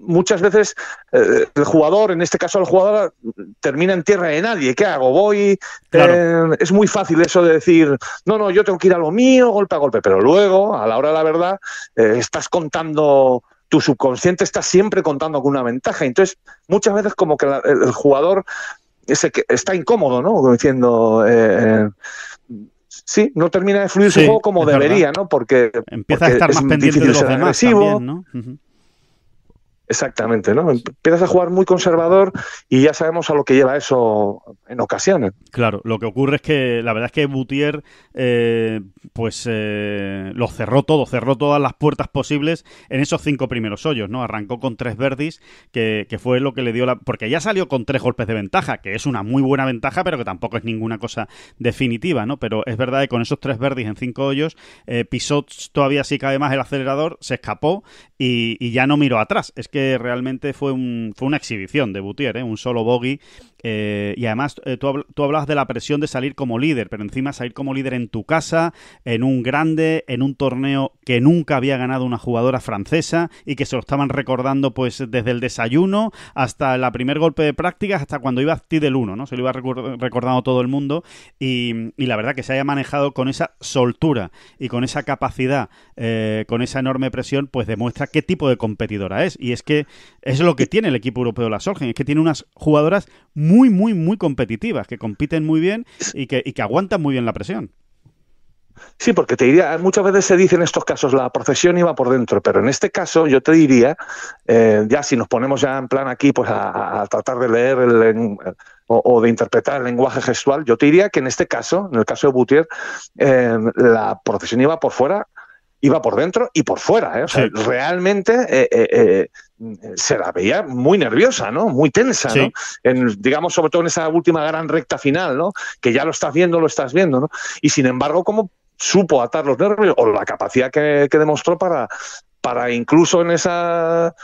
muchas veces eh, el jugador, en este caso el jugador, termina en tierra de nadie. ¿Qué hago? Voy. Eh, es muy fácil eso de decir, no, no, yo tengo que ir a lo mío, golpe a golpe. Pero luego, a la hora de la verdad, eh, estás contando tu subconsciente está siempre contando con una ventaja. Entonces, muchas veces como que el jugador ese que está incómodo, ¿no? diciendo, eh, eh, sí, no termina de fluir su juego como debería, ¿no? Porque empieza a estar más pendiente de los demás ¿no? Exactamente, ¿no? Empiezas a jugar muy conservador y ya sabemos a lo que lleva eso en ocasiones. Claro, lo que ocurre es que la verdad es que Butier, eh, pues eh, lo cerró todo, cerró todas las puertas posibles en esos cinco primeros hoyos, ¿no? Arrancó con tres verdis, que, fue lo que le dio la... Porque ya salió con tres golpes de ventaja, que es una muy buena ventaja, pero que tampoco es ninguna cosa definitiva, ¿no? Pero es verdad que con esos tres verdis en cinco hoyos, eh, todavía sí que además el acelerador, se escapó y, y ya no miró atrás. Es que que realmente fue, un, fue una exhibición de Butier, ¿eh? un solo bogey eh, y además, eh, tú, tú, hablabas de la presión de salir como líder, pero encima salir como líder en tu casa, en un grande, en un torneo que nunca había ganado una jugadora francesa y que se lo estaban recordando pues desde el desayuno hasta el primer golpe de prácticas, hasta cuando iba a del 1, ¿no? Se lo iba recordando todo el mundo y, y, la verdad que se haya manejado con esa soltura y con esa capacidad, eh, con esa enorme presión, pues demuestra qué tipo de competidora es. Y es que es lo que tiene el equipo europeo de la Solgen, es que tiene unas jugadoras muy muy, muy, muy competitivas, que compiten muy bien y que, aguantan muy bien la presión. Sí, porque te diría, muchas veces se dice en estos casos la procesión iba por dentro, pero en este caso yo te diría, eh, ya si nos ponemos ya en plan aquí pues a, tratar de leer o, de interpretar el lenguaje gestual, yo te diría que en este caso, en el caso de Butier eh, la procesión iba por fuera iba por dentro y por fuera. ¿eh? O sea, Realmente eh, eh, eh, se la veía muy nerviosa, ¿no? Muy tensa, En, digamos, sobre todo en esa última gran recta final, ¿no? Que ya lo estás viendo, lo estás viendo, ¿no? Y sin embargo, como supo atar los nervios o la capacidad que, demostró para, para incluso en, esa,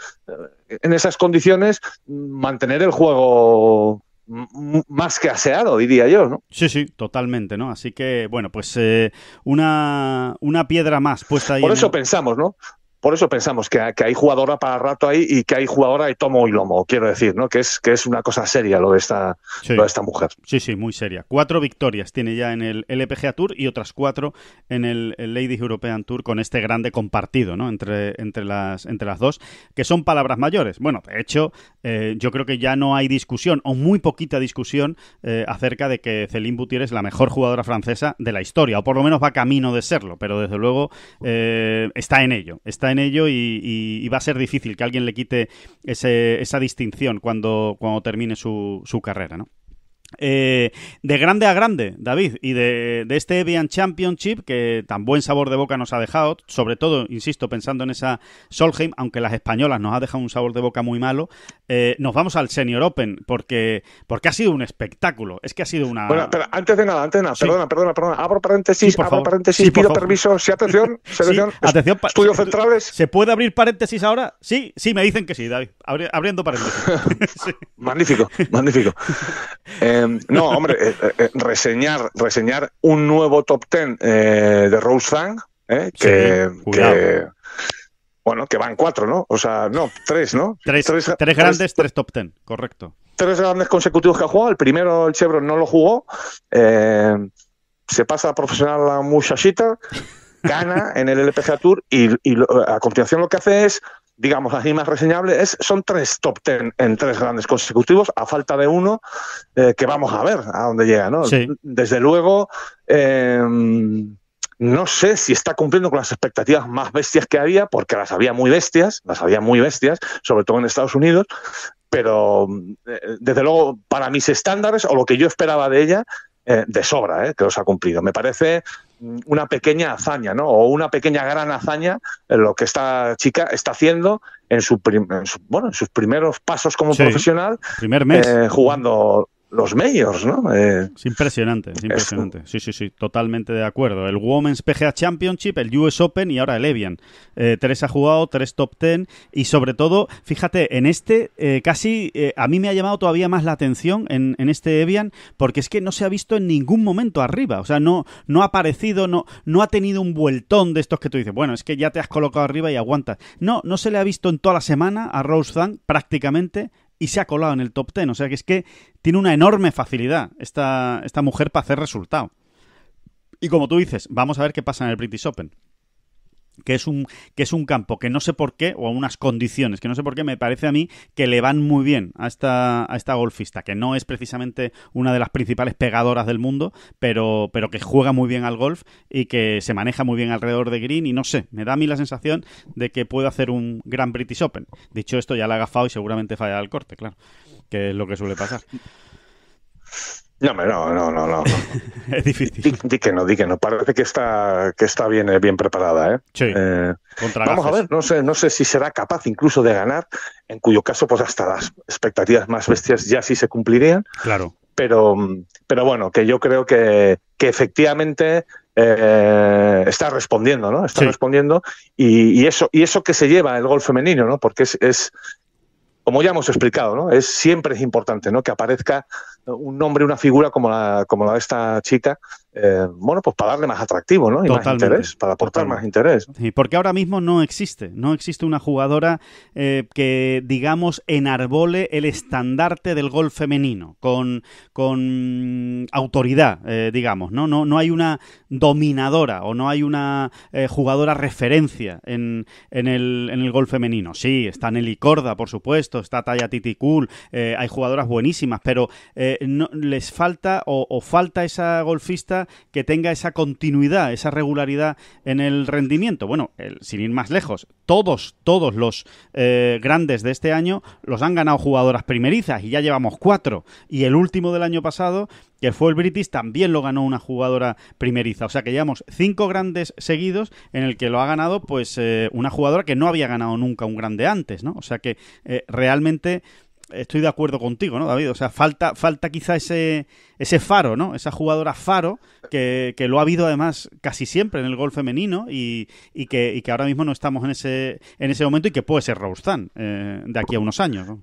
en esas condiciones mantener el juego más que aseado, diría yo, ¿no? Sí, sí, totalmente, ¿no? Así que, bueno, pues eh, una, una piedra más puesta ahí. Por eso pensamos, ¿no? por eso pensamos que, hay jugadora para rato ahí y que hay jugadora de tomo y lomo, quiero decir, ¿no? Que es, que es una cosa seria lo de, esta, esta mujer. Sí, sí, muy seria. Cuatro victorias tiene ya en el LPGA Tour y otras cuatro en el, Ladies European Tour con este grande compartido, ¿no? Entre, entre, las, entre las dos, que son palabras mayores. Bueno, de hecho, eh, yo creo que ya no hay discusión, o muy poquita discusión, eh, acerca de que Celine Boutier es la mejor jugadora francesa de la historia, o por lo menos va camino de serlo, pero desde luego eh, está en ello, está en ello y, va a ser difícil que alguien le quite esa distinción cuando, cuando termine su, su carrera, ¿no? Eh, de grande a grande, David, y de, este Evian Championship que tan buen sabor de boca nos ha dejado, sobre todo, insisto, pensando en esa Solheim, aunque las españolas nos ha dejado un sabor de boca muy malo, eh, nos vamos al Senior Open, porque, porque ha sido un espectáculo, es que ha sido una... Bueno, pero antes de nada, antes de nada, perdona, perdona, perdona, abro paréntesis, abro paréntesis, pido permiso, sí, atención, atención, estudios centrales... ¿Se puede abrir paréntesis ahora? Sí, sí, me dicen que sí, David, abriendo paréntesis. (laughs) (laughs) magnífico, magnífico. Eh, (laughs) Em, (laughs) no, hombre, eh, eh, eh, reseñar, reseñar un nuevo top ten de Rose Zang, que, bueno, que van cuatro, ¿no? O sea, no, tres, ¿no? Tres, grandes, tres top ten, correcto. Tres grandes consecutivos que ha jugado. El primero, el Chevron, no lo jugó. Em, se pasa a profesional la muchachita gana en el LPGA Tour y, y, a continuación lo que hace es digamos, así más reseñable, es, son tres top ten en tres grandes consecutivos, a falta de uno, eh, que vamos a ver a dónde llega, ¿no? Desde luego, em, no sé si está cumpliendo con las expectativas más bestias que había, porque las había muy bestias, las había muy bestias, sobre todo en Estados Unidos, pero eh, desde luego, para mis estándares o lo que yo esperaba de ella, eh, de sobra, que los ha cumplido. Me parece una pequeña hazaña, ¿no? O una pequeña gran hazaña lo que esta chica está haciendo en, su, bueno, en sus primeros pasos como profesional, primer mes. Eh, jugando los medios, ¿no? Eh, es impresionante, es impresionante. Sí, sí, sí, totalmente de acuerdo. El Women's PGA Championship, el US Open y ahora el Evian. Eh, tres ha jugado, tres top ten y sobre todo, fíjate, en este eh, casi a mí me ha llamado todavía más la atención en, este Evian porque es que no se ha visto en ningún momento arriba, o sea, no, no ha aparecido, no, no ha tenido un vueltón de estos que tú dices, bueno, es que ya te has colocado arriba y aguantas. No, no se le ha visto en toda la semana a Rose Zhang prácticamente y se ha colado en el top 10. O sea que es que tiene una enorme facilidad esta, esta mujer para hacer resultado. Y como tú dices, vamos a ver qué pasa en el British Open que es un que es un campo que no sé por qué o unas condiciones que no sé por qué me parece a mí que le van muy bien a esta a esta golfista que no es precisamente una de las principales pegadoras del mundo pero pero que juega muy bien al golf y que se maneja muy bien alrededor de green y no sé me da a mí la sensación de que puede hacer un gran British Open dicho esto ya la ha gafado y seguramente falla el corte claro que es lo que suele pasar no, no, no, no, (laughs) es difícil. Di, que no, no. Parece que está, que está bien, eh, bien preparada, ¿eh? Sí. Eh, vamos a ver, no sé, no sé si será capaz incluso de ganar, en cuyo caso, pues hasta las expectativas más bestias ya sí se cumplirían. Claro. Pero, pero bueno, que yo creo que, efectivamente eh, está respondiendo, ¿no? Está respondiendo. Y, eso, y eso que se lleva el gol femenino, ¿no? Porque es, es como ya hemos explicado, ¿no? Es siempre es importante, ¿no? Que aparezca un nombre, una figura como la, como la de esta chica, eh, bueno, pues para darle más atractivo, ¿no? Y más interés, para aportar más interés. y porque ahora mismo no existe, no existe una jugadora eh, que, digamos, enarbole el estandarte del gol femenino con, con mm, autoridad, eh, digamos, ¿no? ¿no? No hay una dominadora o no hay una jugadora referencia en, el, gol femenino. Sí, está Nelly Corda, por supuesto, está Taya Titicul, hay jugadoras buenísimas, pero les falta o, falta esa golfista que tenga esa continuidad, esa regularidad en el rendimiento. Bueno, sin ir más lejos, todos, todos los eh, grandes de este año los han ganado jugadoras primerizas y ya llevamos cuatro. Y el último del año pasado que fue el British, también lo ganó una jugadora primeriza. O sea que llevamos cinco grandes seguidos en el que lo ha ganado pues eh, una jugadora que no había ganado nunca un grande antes, ¿no? O sea que eh, realmente estoy de acuerdo contigo, ¿no, David? O sea, falta, falta quizá ese, ese faro, ¿no? Esa jugadora faro que, que lo ha habido además casi siempre en el gol femenino y, y, que, y que ahora mismo no estamos en ese, en ese momento y que puede ser Roustan eh, de aquí a unos años,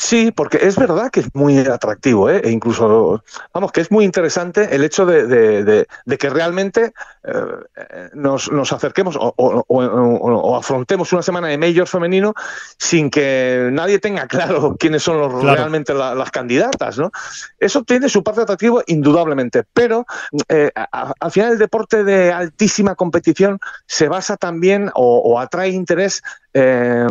Sí, porque es verdad que es muy atractivo, ¿eh? e incluso, vamos, que es muy interesante el hecho de, que realmente eh, nos, nos, acerquemos o, o, o, afrontemos una semana de mayor femenino sin que nadie tenga claro (laughs) quiénes son realmente las candidatas, ¿no? Eso tiene su parte atractiva, indudablemente, pero eh, al final el deporte de altísima competición se basa también o, atrae interés. Eh,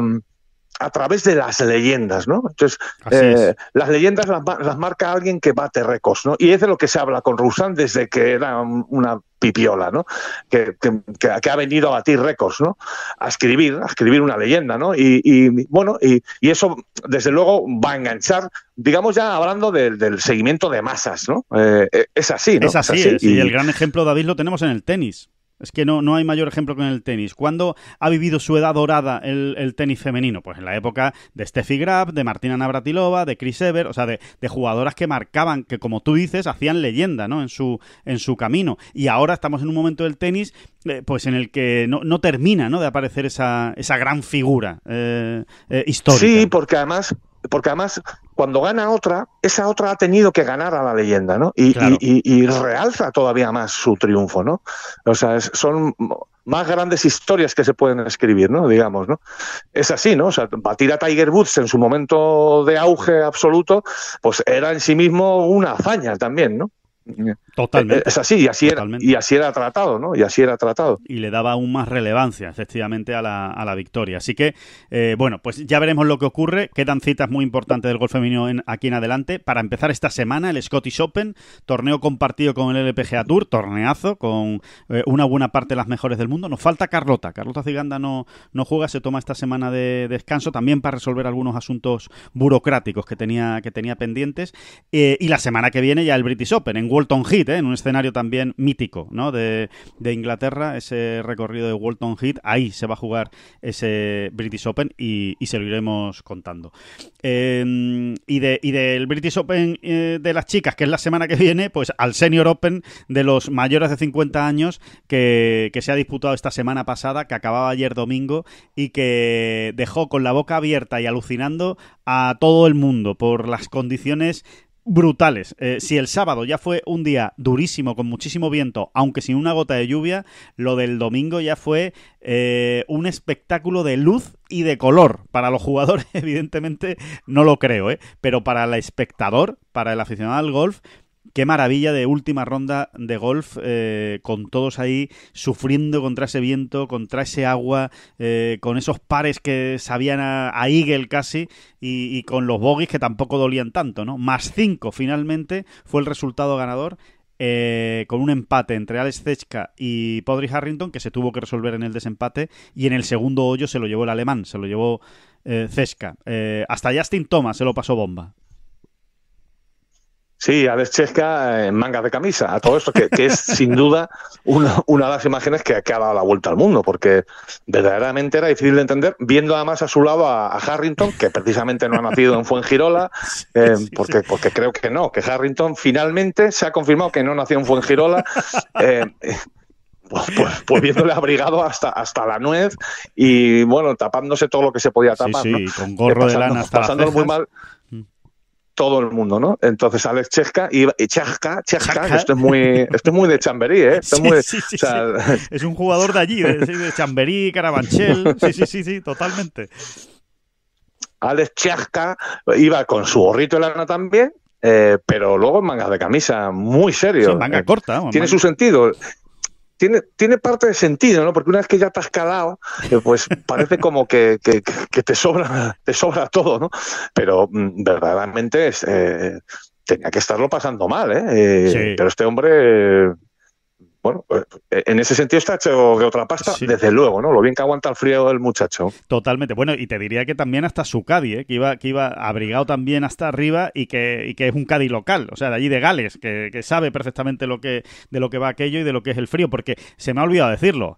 a través de las leyendas, ¿no? Entonces, eh, las leyendas las, marca alguien que bate récords, ¿no? Y es de lo que se habla con Roussan desde que era una pipiola, ¿no? Que, que, ha venido a batir récords, ¿no? A escribir, a escribir una leyenda, ¿no? Y, bueno, y, eso, desde luego, va a enganchar, digamos ya hablando del, seguimiento de masas, ¿no? Eh, eh, es así, ¿no? Es así, Y, y el gran ejemplo, David, lo tenemos en el tenis. Es que no, hay mayor ejemplo que en el tenis. ¿Cuándo ha vivido su edad dorada el, tenis femenino? Pues en la época de Steffi Graf, de Martina Navratilova, de Chris Ever, o sea, de, de, jugadoras que marcaban, que como tú dices, hacían leyenda ¿no? en, su, en su camino. Y ahora estamos en un momento del tenis eh, pues en el que no, termina ¿no? de aparecer esa, esa gran figura eh, eh, histórica. Sí, porque además porque además cuando gana otra, esa otra ha tenido que ganar a la leyenda, ¿no? Y, realza todavía más su triunfo, ¿no? O sea, son más grandes historias que se pueden escribir, ¿no? Digamos, ¿no? Es así, ¿no? O sea, batir a Tiger Woods en su momento de auge absoluto, pues era en sí mismo una hazaña también, ¿no? Totalmente. Es así, y así, era, tratado, ¿no? Y así era tratado. Y le daba aún más relevancia, efectivamente, a la, a la victoria. Así que, eh, bueno, pues ya veremos lo que ocurre. Quedan citas muy importantes del golf femenino en, aquí en adelante. Para empezar esta semana, el Scottish Open, torneo compartido con el LPGA Tour, torneazo, con eh, una buena parte de las mejores del mundo. Nos falta Carlota. Carlota Ziganda no, no juega, se toma esta semana de, descanso también para resolver algunos asuntos burocráticos que tenía, que tenía pendientes. Eh, y la semana que viene ya el British Open en Walton Heat ¿eh? en un escenario también mítico ¿no? de, Inglaterra, ese recorrido de Walton Heath, ahí se va a jugar ese British Open y, y se lo iremos contando. Em, y, de, del British Open eh, de las chicas, que es la semana que viene, pues al Senior Open de los mayores de 50 años que, que se ha disputado esta semana pasada, que acababa ayer domingo y que dejó con la boca abierta y alucinando a todo el mundo por las condiciones brutales. Eh, si el sábado ya fue un día durísimo, con muchísimo viento, aunque sin una gota de lluvia, lo del domingo ya fue eh, un espectáculo de luz y de color. Para los jugadores, (laughs) evidentemente, no lo creo, ¿eh? pero para el espectador, para el aficionado al golf, Qué maravilla de última ronda de golf, eh, con todos ahí sufriendo contra ese viento, contra ese agua, eh, con esos pares que sabían a, a Eagle casi y, con los bogies que tampoco dolían tanto, ¿no? Más cinco, finalmente fue el resultado ganador. Eh, con un empate entre Alex Zechka y Podri Harrington que se tuvo que resolver en el desempate y en el segundo hoyo se lo llevó el alemán, se lo llevó Zechka. hasta Justin Thomas se lo pasó bomba. Sí, a Chesca en eh, mangas de camisa, a todo esto que, es (laughs) sin duda una, una, de las imágenes que, ha dado la vuelta al mundo, porque verdaderamente era difícil de entender, viendo además a su lado a, Harrington, que precisamente no ha nacido en Fuengirola, (laughs) eh, porque, porque creo que no, que Harrington finalmente se ha confirmado que no nació en Fuengirola. (laughs) Eh, pues, pues, viéndole abrigado hasta, hasta la nuez y bueno, tapándose todo lo que se podía tapar. pasándolo muy mal todo el mundo, ¿no? Entonces Alex Chesca y Chesca, Chesca, es muy, es muy de Chamberí, ¿eh? sí, Es un jugador de allí, de, Chamberí, Carabanchel, (laughs) sí, sí, sí, sí, totalmente. Alex Chesca iba con su gorrito de lana también, eh, pero luego en mangas de camisa, muy serio. manga eh, corta. Tiene su sentido tiene, tiene parte de sentido, ¿no? Porque una vez que ya te has calado, eh, pues (laughs) parece como que, te, sobra, te sobra todo, ¿no? Pero mm, verdaderamente eh, tenía que estarlo pasando mal, ¿eh? eh pero este hombre bueno, eh, eh, en ese sentido está hecho de otra pasta, desde luego, ¿no? Lo bien que aguanta el frío del muchacho. Totalmente. Bueno, y te diría que también hasta su cadi, ¿eh? que iba, que iba abrigado también hasta arriba y que, y que es un cadi local, o sea, de allí de Gales, que, que, sabe perfectamente lo que, de lo que va aquello y de lo que es el frío, porque se me ha olvidado decirlo.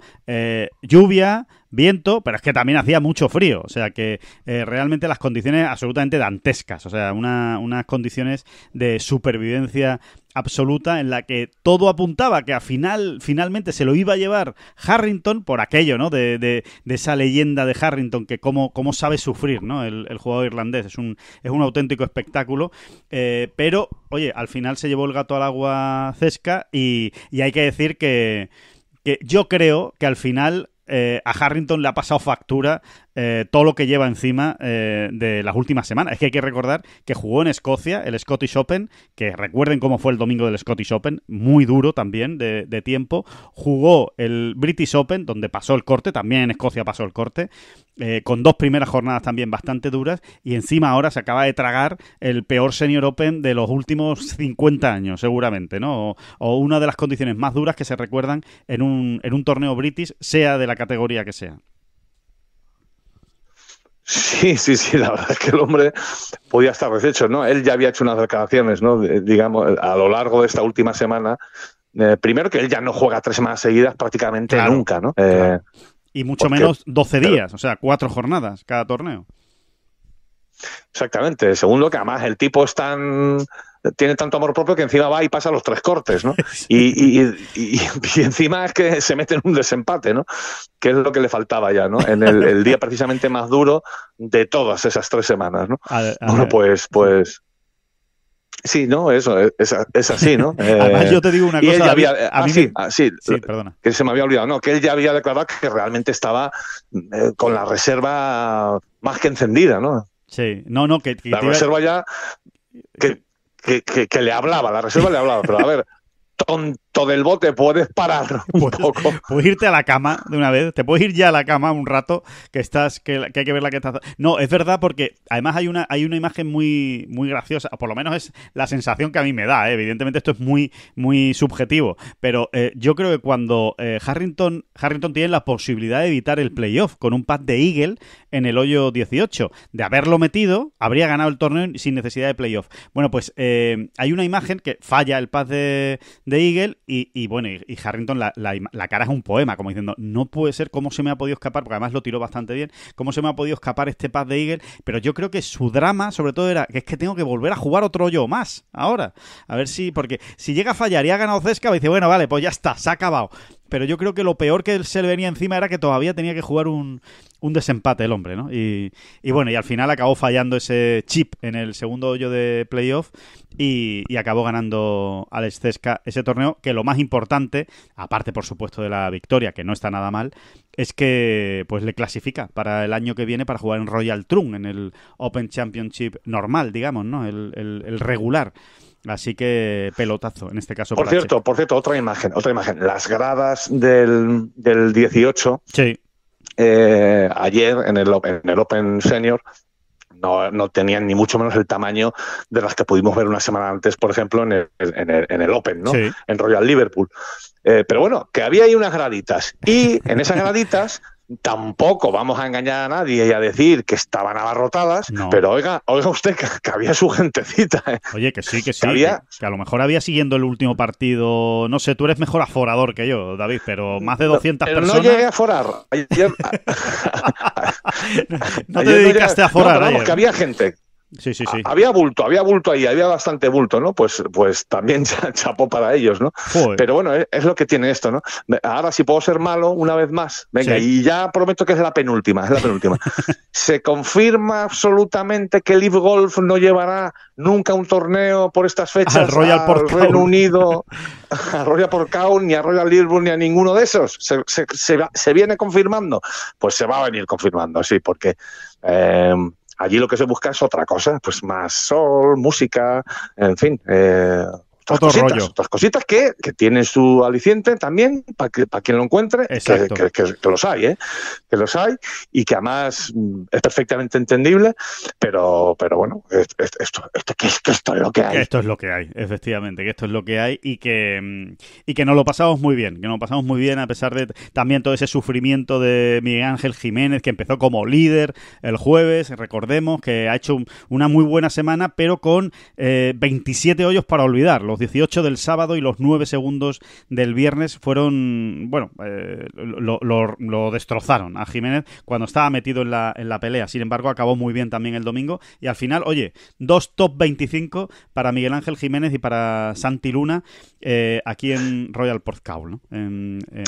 lluvia, viento, pero es que también hacía mucho frío. O sea que eh, realmente las condiciones absolutamente dantescas. O sea, unas condiciones de supervivencia absoluta en la que todo apuntaba que al final, finalmente se lo iba a llevar Harrington por aquello, ¿no? De, de, esa leyenda de Harrington, que cómo, sabe sufrir, ¿no? El, jugador irlandés. Es un, es un auténtico espectáculo. Eh, pero, oye, al final se llevó el gato al agua Cesca y, hay que decir que, que yo creo que al final eh, a Harrington le ha pasado factura eh, todo lo que lleva encima eh, de las últimas semanas. Es que hay que recordar que jugó en Escocia el Scottish Open, que recuerden cómo fue el domingo del Scottish Open, muy duro también de, tiempo. Jugó el British Open, donde pasó el corte, también en Escocia pasó el corte, eh, con dos primeras jornadas también bastante duras, y encima ahora se acaba de tragar el peor Senior Open de los últimos 50 años, seguramente, ¿no? O, una de las condiciones más duras que se recuerdan en un, en un torneo British, sea de la categoría que sea. Sí, sí, sí, la verdad es que el hombre podía estar deshecho, ¿no? Él ya había hecho unas declaraciones, ¿no? digamos, a lo largo de esta última semana. Eh, primero que él ya no juega tres semanas seguidas prácticamente nunca, ¿no? Eh, y mucho menos 12 días, o sea, cuatro jornadas cada torneo. Exactamente, segundo que además el tipo es tan tiene tanto amor propio que encima va y pasa los tres cortes, ¿no? (laughs) Y, (laughs) y, encima es que se mete en un desempate, ¿no? Que es lo que le faltaba ya, ¿no? En el, día precisamente más duro de todas esas tres semanas, ¿no? bueno, pues, pues. Sí, no, eso es, es así, ¿no? (laughs) Eh, además, yo te digo una cosa. a ah, mí ah, sí, sí, perdona. Que se me había olvidado, no, que él ya había declarado que realmente estaba eh, con la reserva más que encendida, ¿no? Sí, no, no, que... la reserva ya... Que, que, le hablaba, la reserva le hablaba, pero a ver, tonto (laughs) todo el bote, puedes parar un (laughs) puedes, irte a la cama de una vez, te puedes ir ya a la cama un rato, que estás, que, hay que ver la que estás. No, es verdad, porque además hay una, hay una imagen muy, muy graciosa, por lo menos es la sensación que a mí me da, ¿eh? evidentemente esto es muy, muy subjetivo, pero eh, yo creo que cuando eh, Harrington, Harrington tiene la posibilidad de evitar el playoff con un pad de Eagle en el hoyo 18, de haberlo metido, habría ganado el torneo sin necesidad de playoff. Bueno, pues hay una imagen que falla el pad de, de Eagle y, bueno, y, Harrington, la, cara es un poema, como diciendo, no puede ser cómo se me ha podido escapar, porque además lo tiró bastante bien, cómo se me ha podido escapar este paz de Eagle, pero yo creo que su drama, sobre todo, era que es que tengo que volver a jugar otro yo más ahora. A ver si, porque si llega a fallar y ha ganado Cesca, dice, bueno, vale, pues ya está, se ha acabado pero yo creo que lo peor que se le venía encima era que todavía tenía que jugar un, desempate el hombre, ¿no? Y, bueno, y al final acabó fallando ese chip en el segundo hoyo de playoff y, acabó ganando Alex Cesca ese torneo, que lo más importante, aparte por supuesto de la victoria, que no está nada mal, es que pues le clasifica para el año que viene para jugar en Royal Trun, en el Open Championship normal, digamos, ¿no? el, el regular. Así que pelotazo en este caso. Por cierto, por cierto, otra imagen, otra imagen. Las gradas del, del 18. Eh, ayer en el, en el Open Senior no, tenían ni mucho menos el tamaño de las que pudimos ver una semana antes, por ejemplo, en el, en el, Open, ¿no? En Royal Liverpool. Eh, pero bueno, que había ahí unas graditas. Y en esas graditas tampoco vamos a engañar a nadie y a decir que estaban abarrotadas, pero oiga, oiga usted que, había su gentecita. ¿eh? Oye, que sí, que sí, que, a lo mejor había siguiendo el último partido, no sé, tú eres mejor aforador que yo, David, pero más de 200 personas... No llegué a forar. (laughs) no, (laughs) te dedicaste a forar. que había gente, Sí, sí, ah, sí. Había bulto, había bulto ahí, había bastante bulto, ¿no? Pues, pues también (laughs) chapó para ellos, ¿no? Pero bueno, es, lo que tiene esto, ¿no? Ahora, sí puedo ser malo una vez más, venga, y ya prometo que es la penúltima, es la penúltima. (laughs) Se confirma absolutamente que Live Golf no llevará nunca un torneo por estas fechas al Royal por Reino Unido, a (laughs) Royal ni a Royal Liverpool, ni a ninguno de esos. Se, viene confirmando. Pues se va a venir confirmando, sí, porque. Eh, Allí lo que se busca es otra cosa, pues más sol, música, en fin. Eh, otras, Otro cositas, cositas que, que, tienen su aliciente también, para que, para quien lo encuentre, que, los hay, ¿eh? que los hay, y que además mm, es perfectamente entendible, pero, pero bueno, esto, esto, es lo que hay. Esto es lo que hay, efectivamente, que esto es lo que hay y que, mm, y que nos lo pasamos muy bien, que nos lo pasamos muy bien a pesar de también todo ese sufrimiento de Miguel Ángel Jiménez, que empezó como líder el jueves, recordemos que ha hecho una muy buena semana, pero con 27 eh, hoyos para olvidar, 18 del sábado y los 9 segundos del viernes fueron, bueno, eh, lo, destrozaron a Jiménez cuando estaba metido en la, en la pelea. Sin embargo, acabó muy bien también el domingo y al final, oye, dos top 25 para Miguel Ángel Jiménez y para Santi Luna eh, aquí en Royal Port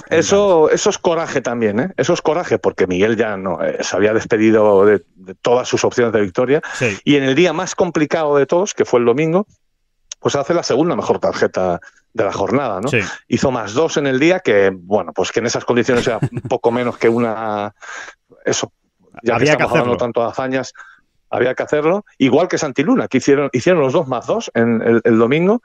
eso, eso es coraje también, ¿eh? Eso es coraje porque Miguel ya no eh, se había despedido de, todas sus opciones de victoria y en el día más complicado de todos, que fue el domingo, pues hace la segunda mejor tarjeta de la jornada, ¿no? Hizo más dos en el día que, bueno, pues que en esas condiciones era un (laughs) poco menos que una... Eso, ya Había que no tanto hazañas, había que hacerlo, igual que Santiluna, que hicieron, hicieron los dos más dos en el, domingo,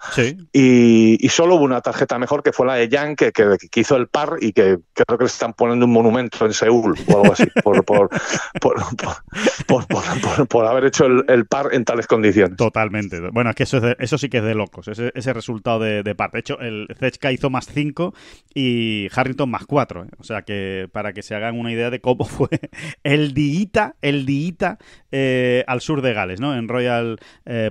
y, y, solo hubo una tarjeta mejor que fue la de Yang, que, que, hizo el par y que creo que se están poniendo un monumento en Seúl o algo así, (laughs) por, haber hecho el, par en tales condiciones. Totalmente. Bueno, es que eso, eso sí que es de locos, ese, ese resultado de, par. De hecho, el Zechka hizo más cinco y Harrington más cuatro ¿eh? o sea que para que se hagan una idea de cómo (laughs) fue el diita, el diita. Eh, eh, al sur de Gales, ¿no? En Royal eh,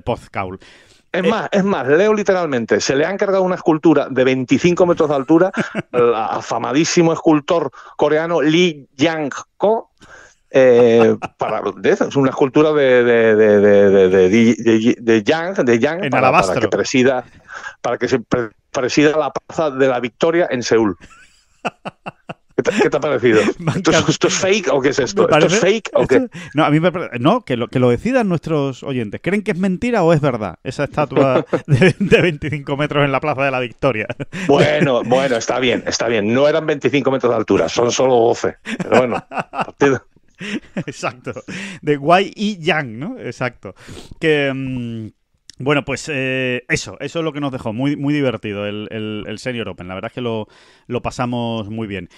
Es más, es más, leo literalmente, se le ha encargado una escultura de 25 metros de altura al famadísimo escultor coreano Lee Yang-ko, eh, es una escultura de, de, de, de, Yang, de Yang para, que presida, para que se presida la plaza de la victoria en Seúl. (laughs) qué te ha parecido? (laughs) ¿Esto, es fake o qué es esto? ¿Esto es fake o qué? No, a mí que, lo, decidan nuestros oyentes. ¿Creen que es mentira o es verdad esa estatua (laughs) de, 25 metros en la Plaza de la Victoria? (laughs) Bueno, bueno, está bien, está bien. No eran 25 metros de altura, son solo 12. Pero bueno, partido. Exacto. De Guay y Yang, ¿no? Exacto. Que. Mm, bueno, pues eh, eso, eso es lo que nos dejó. Muy, muy divertido el, el, el Senior Open. La verdad es que lo, lo pasamos muy bien.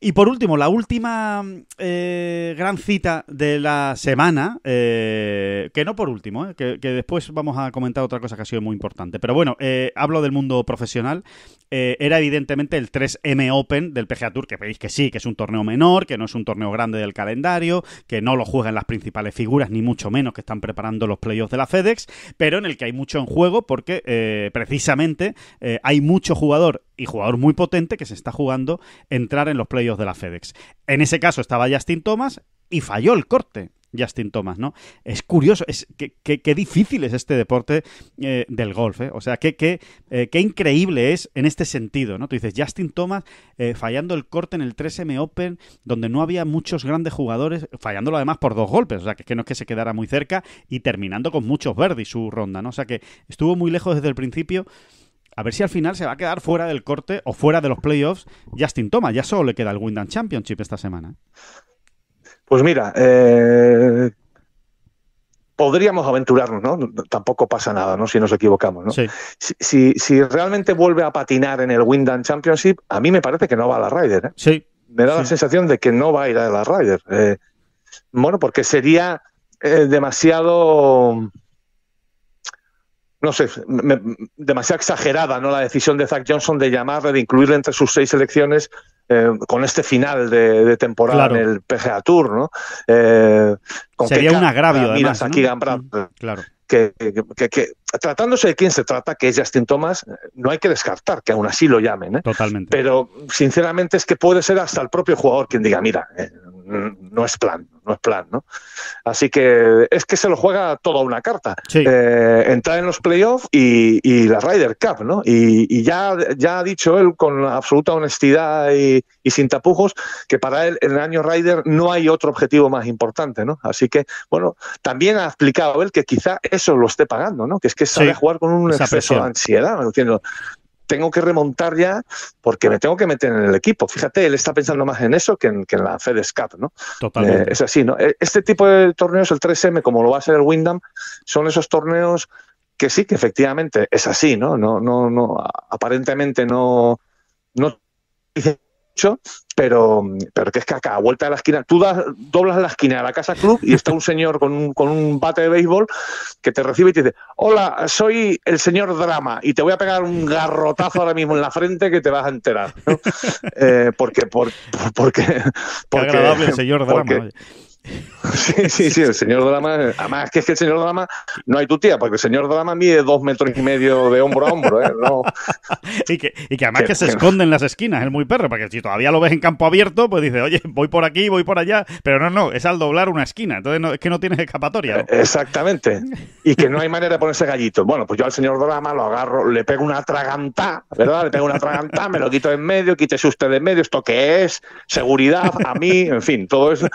Y por último, la última eh, gran cita de la semana, eh, que no por último, eh, que, después vamos a comentar otra cosa que ha sido muy importante, pero bueno, hablo del mundo profesional, era evidentemente el 3M Open del PGA Tour, que veis que sí, que es un torneo menor, que no es un torneo grande del calendario, que no lo juegan las principales figuras, ni mucho menos que están preparando los playoffs de la FedEx, pero en el que hay mucho en juego porque precisamente hay mucho jugador y jugador muy potente que se está jugando entrar en los playoffs de la FedEx. En ese caso estaba Justin Thomas y falló el corte. Justin Thomas, ¿no? Es curioso, es qué difícil es este deporte eh, del golf, ¿eh? O sea, qué qué eh, qué increíble es en este sentido, ¿no? Tú dices, Justin Thomas eh, fallando el corte en el 3M Open, donde no había muchos grandes jugadores, fallándolo además por dos golpes, o sea, que, que no es que se quedara muy cerca y terminando con muchos verdes su ronda, ¿no? O sea, que estuvo muy lejos desde el principio a ver si al final se va a quedar fuera del corte o fuera de los playoffs Justin Thomas. Ya solo le queda el Wyndham Championship esta semana. Pues mira, eh, podríamos aventurarnos, ¿no? Tampoco pasa nada, ¿no? Si nos equivocamos, ¿no? Si, realmente vuelve a patinar en el Windham Championship, a mí me parece que no va a la Ryder, ¿eh? Sí. Me da la sensación de que no va a ir a la Ryder. Eh, bueno, porque sería demasiado no sé, demasiado exagerada ¿no? la decisión de Zach Johnson de llamarle, de incluirle entre sus seis selecciones eh, con este final de, temporada en el PGA Tour. ¿no? Eh, Sería un agravio. Mm, claro. Que, tratándose de quién se trata, que es Justin Thomas, no hay que descartar que aún así lo llamen. ¿eh? Totalmente. Pero sinceramente es que puede ser hasta el propio jugador quien diga, mira, no es plan no es plan, ¿no? Así que es que se lo juega toda una carta. Eh, entrar en los playoffs y, y, la Ryder Cup, ¿no? Y, ya, ya ha dicho él con absoluta honestidad y, sin tapujos que para él en el año Ryder no hay otro objetivo más importante, ¿no? Así que, bueno, también ha explicado él que quizá eso lo esté pagando, ¿no? Que es que sabe jugar con un exceso de ansiedad, tengo que remontar ya porque me tengo que meter en el equipo. Fíjate, él está pensando más en eso que en, la FedEx Cup, ¿no? Totalmente. Eh, es así, ¿no? Eh, este tipo de torneos, el 3M, como lo va a ser el Windham, son esos torneos que sí, que efectivamente es así, ¿no? No, no, no, aparentemente no, no pero, pero que es que acá, a vuelta de la esquina, tú das, doblas la esquina a la casa club y está un señor con un, con un bate de béisbol que te recibe y te dice, hola, soy el señor Drama y te voy a pegar un garrotazo ahora mismo en la frente que te vas a enterar. (laughs) Eh, porque, por, porque, porque, agradable el señor Drama. Sí, sí, sí, el señor Drama. Además, que es que el señor Drama no hay tu tía, porque el señor Drama mide dos metros y medio de hombro a hombro. ¿eh? Y, que, además que, se esconde en las esquinas, es muy perro, porque si todavía lo ves en campo abierto, pues dice, oye, voy por aquí, voy por allá. Pero no, no, es al doblar una esquina, entonces es que no tienes escapatoria. E, exactamente. Y que no hay manera de ponerse gallito. Bueno, pues yo al señor Drama lo agarro, le pego una tragantá, ¿verdad? Le pego una tragantá, me lo quito en medio, quítese usted de en medio, esto qué es, seguridad, a mí, en fin, todo eso.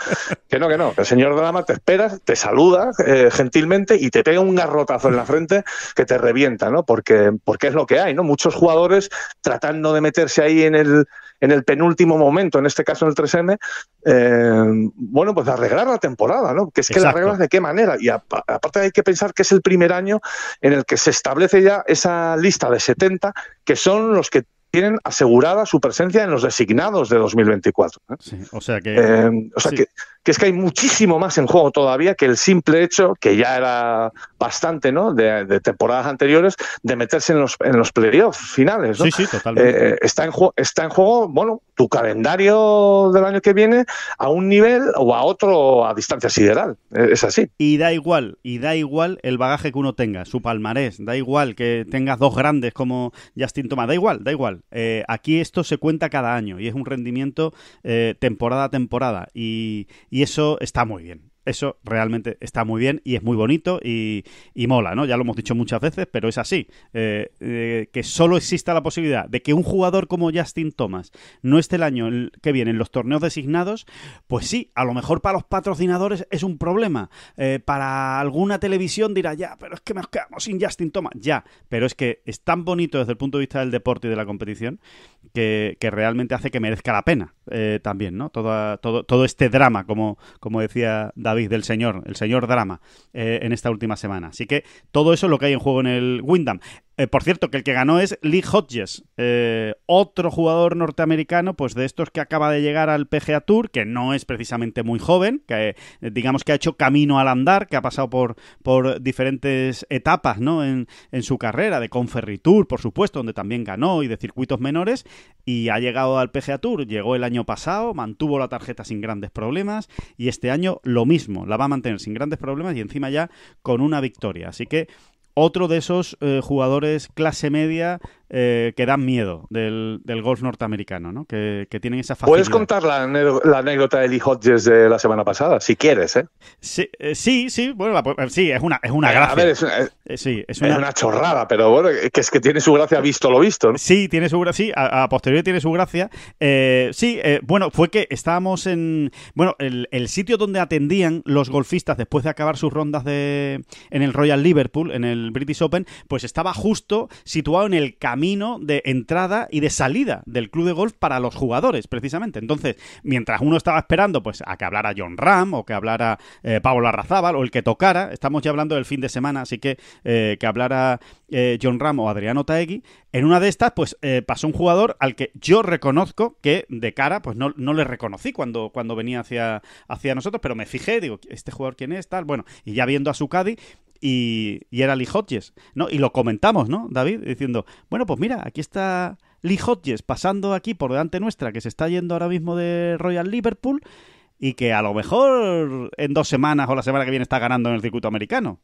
Que no, el señor Drama te espera, te saluda eh, gentilmente y te pega un garrotazo en la frente que te revienta, ¿no? Porque, porque es lo que hay, ¿no? Muchos jugadores tratando de meterse ahí en el, en el penúltimo momento, en este caso en el 3M, eh, bueno, pues arreglar la temporada, ¿no? Que es que la arreglas de qué manera. Y aparte hay que pensar que es el primer año en el que se establece ya esa lista de 70 que son los que tienen asegurada su presencia en los designados de 2024. Sí, o sea que eh, que es que hay muchísimo más en juego todavía que el simple hecho, que ya era bastante, ¿no? De, temporadas anteriores, de meterse en los, en los playoffs finales, Sí, sí, totalmente. Eh, eh, está, en está en juego, bueno, tu calendario del año que viene a un nivel o a otro a distancia sideral. Eh, es así. Y da igual, y da igual el bagaje que uno tenga, su palmarés, da igual que tengas dos grandes como Justin Thomas, da igual, da igual. aquí esto se cuenta cada año y es un rendimiento temporada a temporada. Y, y eso está muy bien. Eso realmente está muy bien y es muy bonito y, mola, ¿no? Ya lo hemos dicho muchas veces, pero es así. Eh, eh, que solo exista la posibilidad de que un jugador como Justin Thomas no esté el año que viene en los torneos designados, pues sí, a lo mejor para los patrocinadores es un problema. Eh, para alguna televisión dirá, ya, pero es que nos quedamos sin Justin Thomas. Ya, pero es que es tan bonito desde el punto de vista del deporte y de la competición que realmente hace que merezca la pena eh, también, ¿no? Todo, todo, todo este drama, como, como decía David, del señor, el señor drama eh, en esta última semana. Así que todo eso es lo que hay en juego en el Wyndham. Eh, por cierto, que el que ganó es Lee Hodges, eh, otro jugador norteamericano, pues de estos que acaba de llegar al PGA Tour, que no es precisamente muy joven, que eh, digamos que ha hecho camino al andar, que ha pasado por, por diferentes etapas ¿no? en, en su carrera, de Conferritour, Tour, por supuesto, donde también ganó, y de circuitos menores, y ha llegado al PGA Tour, llegó el año pasado, mantuvo la tarjeta sin grandes problemas, y este año lo mismo, la va a mantener sin grandes problemas y encima ya con una victoria. Así que otro de esos eh, jugadores clase media eh, que dan miedo del, del golf norteamericano, ¿no? Que, que, tienen esa facilidad. Puedes contar la, anécdota de Lee Hodges de la semana pasada, si quieres, ¿eh? Sí, eh, sí, bueno, eh, sí, es una, es una gracia. A ver, es una, chorrada, pero bueno, que es que tiene su gracia visto lo visto, ¿no? Sí, tiene su gracia, a, posteriori tiene su gracia. sí, bueno, fue que estábamos en, bueno, el, sitio donde atendían los golfistas después de acabar sus rondas de, en el Royal Liverpool, en el British Open, pues estaba justo situado en el camino de entrada y de salida del club de golf para los jugadores, precisamente. Entonces, mientras uno estaba esperando, pues, a que hablara John Ram o que hablara eh, Pablo Arrazábal o el que tocara, estamos ya hablando del fin de semana, así que eh, que hablara eh, John Ram o Adriano Taegui, en una de estas, pues, pasó un jugador al que yo reconozco que de cara, pues, no, le reconocí cuando, cuando venía hacia, hacia nosotros, pero me fijé, digo, ¿este jugador quién es? Tal, bueno, y ya viendo a su cadi y, era Lee Hodges, ¿no? Y lo comentamos, ¿no, David? Diciendo, bueno, pues mira, aquí está Lee Hodges pasando aquí por delante nuestra, que se está yendo ahora mismo de Royal Liverpool y que a lo mejor en dos semanas o la semana que viene está ganando en el circuito americano.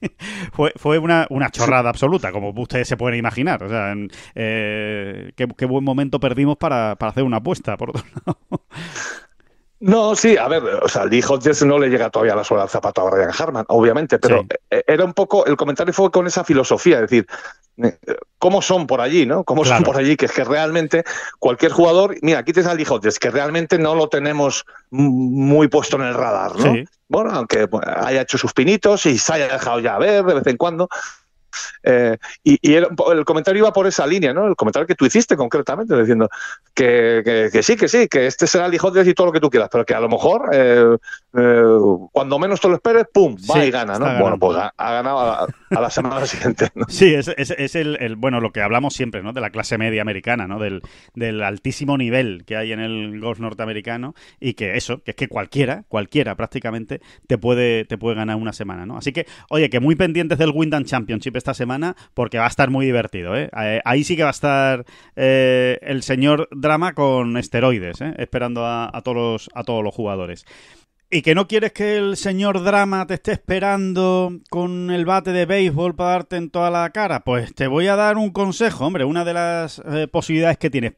(laughs) Fue, una, chorrada absoluta, como ustedes se pueden imaginar. O sea, eh, qué, qué, buen momento perdimos para, para hacer una apuesta, por otro no, sí, a ver, o sea, Lee Hodges no le llega todavía la sola al zapato a Brian Harman, obviamente, pero eh, era un poco, el comentario fue con esa filosofía, es decir, eh, cómo son por allí, ¿no? Cómo son por allí, que es que realmente cualquier jugador, mira, aquí tienes a Lee Hodges, que realmente no lo tenemos muy puesto en el radar, ¿no? Bueno, aunque haya hecho sus pinitos y se haya dejado ya ver de vez en cuando, eh, y, el, comentario iba por esa línea, ¿no? El comentario que tú hiciste concretamente, diciendo que, sí, que sí, que este será el hijo de Dios y todo lo que tú quieras, pero que a lo mejor eh, eh, cuando menos te lo esperes, ¡pum! va y gana, ¿no? Bueno, pues ha, ganado a, la semana (laughs) siguiente. ¿no? Sí, es, es, el, bueno, lo que hablamos siempre, ¿no? De la clase media americana, ¿no? Del, altísimo nivel que hay en el golf norteamericano y que eso, que es que cualquiera, cualquiera prácticamente, te puede, te puede ganar una semana, ¿no? Así que, oye, que muy pendientes del Wyndham Championship este esta semana porque va a estar muy divertido. ¿eh? Eh, ahí sí que va a estar eh, el señor Drama con esteroides, esperando a, todos, a todos los jugadores. Y que no quieres que el señor Drama te esté esperando con el bate de béisbol para darte en toda la cara. Pues te voy a dar un consejo, hombre. Una de las posibilidades que tienes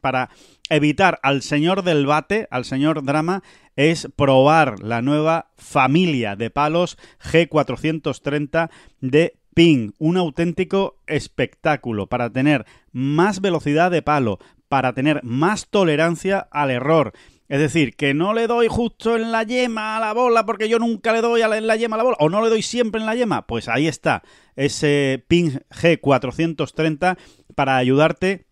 para evitar al señor del bate, al señor Drama, es probar la nueva familia de palos G430 de Ping, un auténtico espectáculo para tener más velocidad de palo, para tener más tolerancia al error. Es decir, que no le doy justo en la yema a la bola porque yo nunca le doy en la yema a la bola o no le doy siempre en la yema. Pues ahí está ese ping G430 para ayudarte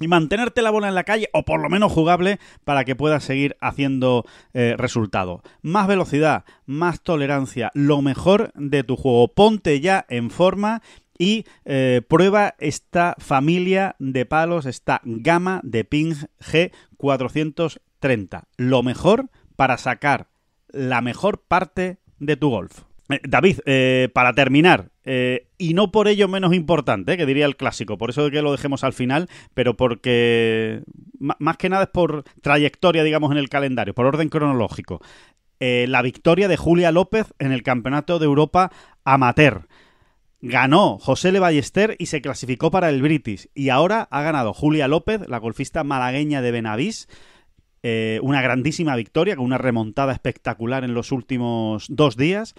y mantenerte la bola en la calle o por lo menos jugable para que puedas seguir haciendo eh, resultados. Más velocidad, más tolerancia, lo mejor de tu juego. Ponte ya en forma y eh, prueba esta familia de palos, esta gama de Ping G430. Lo mejor para sacar la mejor parte de tu golf. Eh, David, para terminar, eh, y no por ello menos importante, que diría el clásico, por eso que lo dejemos al final, pero porque más que nada es por trayectoria, digamos, en el calendario, por orden cronológico. Eh, la victoria de Julia López en el Campeonato de Europa Amateur. Ganó José Le Ballester y se clasificó para el British. Y ahora ha ganado Julia López, la golfista malagueña de Benavís. Eh, una grandísima victoria con una remontada espectacular en los últimos dos días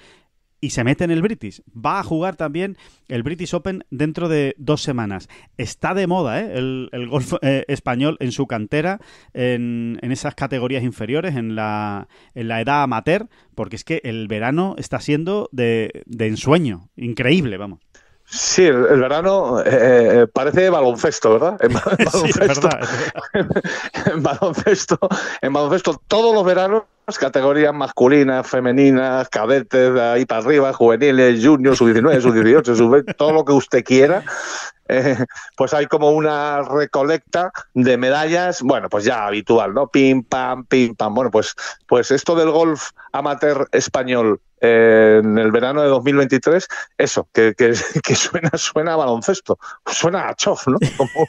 y se mete en el British. Va a jugar también el British Open dentro de dos semanas. Está de moda ¿eh? el, el, golf eh, español en su cantera, en, esas categorías inferiores, en la, en la edad amateur, porque es que el verano está siendo de, de ensueño. Increíble, vamos. Sí, el, verano eh, parece baloncesto, ¿verdad? (laughs) baloncesto, (laughs) en baloncesto, en baloncesto todos los veranos categorías masculinas, femeninas, cadetes, ahí para arriba, juveniles, juniors, sub-19, sub-18, sub (laughs) todo lo que usted quiera. Eh, pues hay como una recolecta de medallas, bueno, pues ya habitual, ¿no? Pim, pam, pim, pam. Bueno, pues, pues esto del golf amateur español eh, en el verano de 2023, eso, que, (laughs) que, suena, suena a baloncesto, suena a chof, ¿no?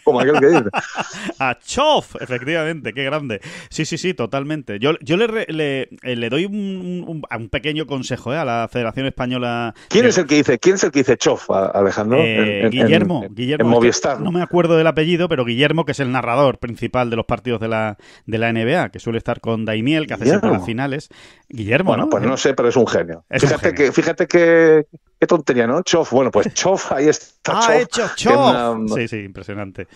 Como, aquel que dice. (laughs) a chof, efectivamente, qué grande. Sí, sí, sí, totalmente. Yo, yo le eh, le doy un, pequeño consejo eh, a la Federación Española. ¿Quién es el que dice? ¿Quién es el que dice Chof, Alejandro? Guillermo, Guillermo. No me acuerdo del apellido, pero Guillermo, que es el narrador principal de los partidos de la, NBA, que suele estar con Daimiel, que hace siempre las finales. Guillermo, ¿no? Pues no sé, pero es un genio. fíjate, Que, fíjate que Qué tontería, ¿no? Chof. Bueno, pues Chof, ahí está. Ah, Chof, hecho Chof. Sí, sí, impresionante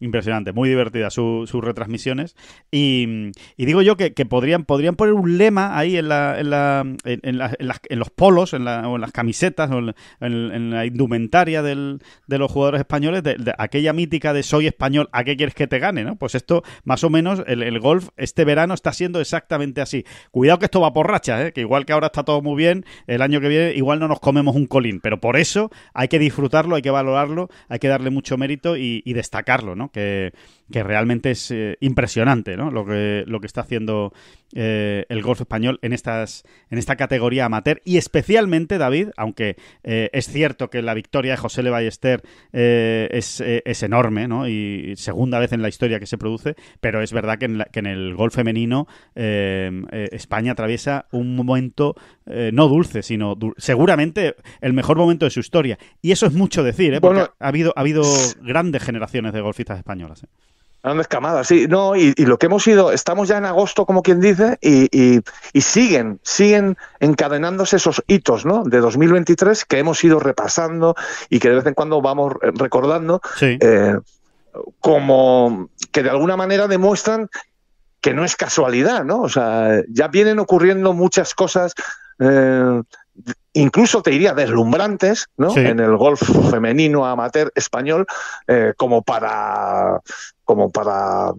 impresionante, muy divertida sus retransmisiones. Y, digo yo que, podrían, podrían poner un lema ahí en, en, los polos, en, las camisetas, o en, la indumentaria del, de los jugadores españoles, de, aquella mítica de soy español, ¿a qué quieres que te gane? ¿no? Pues esto, más o menos, el, golf este verano está siendo exactamente así. Cuidado que esto va por rachas, ¿eh? que igual que ahora está todo muy bien, el año que viene igual no nos comemos un colín, pero por eso hay que disfrutarlo, hay que valorarlo, hay que darle mucho mérito y destacarlo, ¿no? Que que realmente es eh, impresionante ¿no? lo, que, lo que está haciendo eh, el golf español en, estas, en esta categoría amateur y especialmente David, aunque eh, es cierto que la victoria de José Le Ballester es, es, enorme ¿no? y segunda vez en la historia que se produce, pero es verdad que en, que en el golf femenino España atraviesa un momento no dulce, sino seguramente el mejor momento de su historia. Y eso es mucho decir, porque ha, habido, ha habido grandes generaciones de golfistas españolas han sí. No, y, lo que hemos ido, estamos ya en agosto, como quien dice, y, siguen, siguen encadenándose esos hitos, ¿no? De 2023 que hemos ido repasando y que de vez en cuando vamos recordando, eh, como que de alguna manera demuestran que no es casualidad, ¿no? O sea, ya vienen ocurriendo muchas cosas. Eh, incluso te diría deslumbrantes ¿no? en el golf femenino amateur español eh, como para como para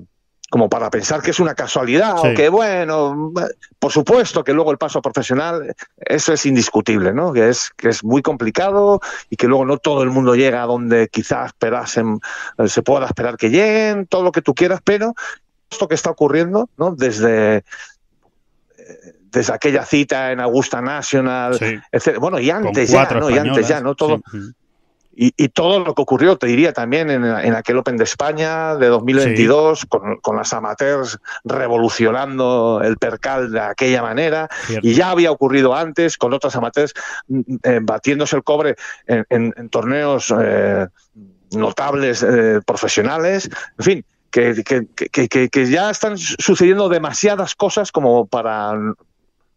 como para pensar que es una casualidad o que bueno, por supuesto que luego el paso profesional eso es indiscutible, ¿no? Que es que es muy complicado y que luego no todo el mundo llega a donde quizás esperasen eh, se pueda esperar que lleguen, todo lo que tú quieras, pero esto que está ocurriendo, ¿no? Desde eh, desde aquella cita en Augusta National, bueno, y antes ya, ¿no? Y antes ya, ¿no? Todo y, todo lo que ocurrió, te diría también, en, aquel Open de España de 2022, con, con, las amateurs revolucionando el percal de aquella manera, y ya había ocurrido antes con otras amateurs mm, eh, batiéndose el cobre en, torneos eh, notables eh, profesionales, en fin. que, que, ya están sucediendo demasiadas cosas como para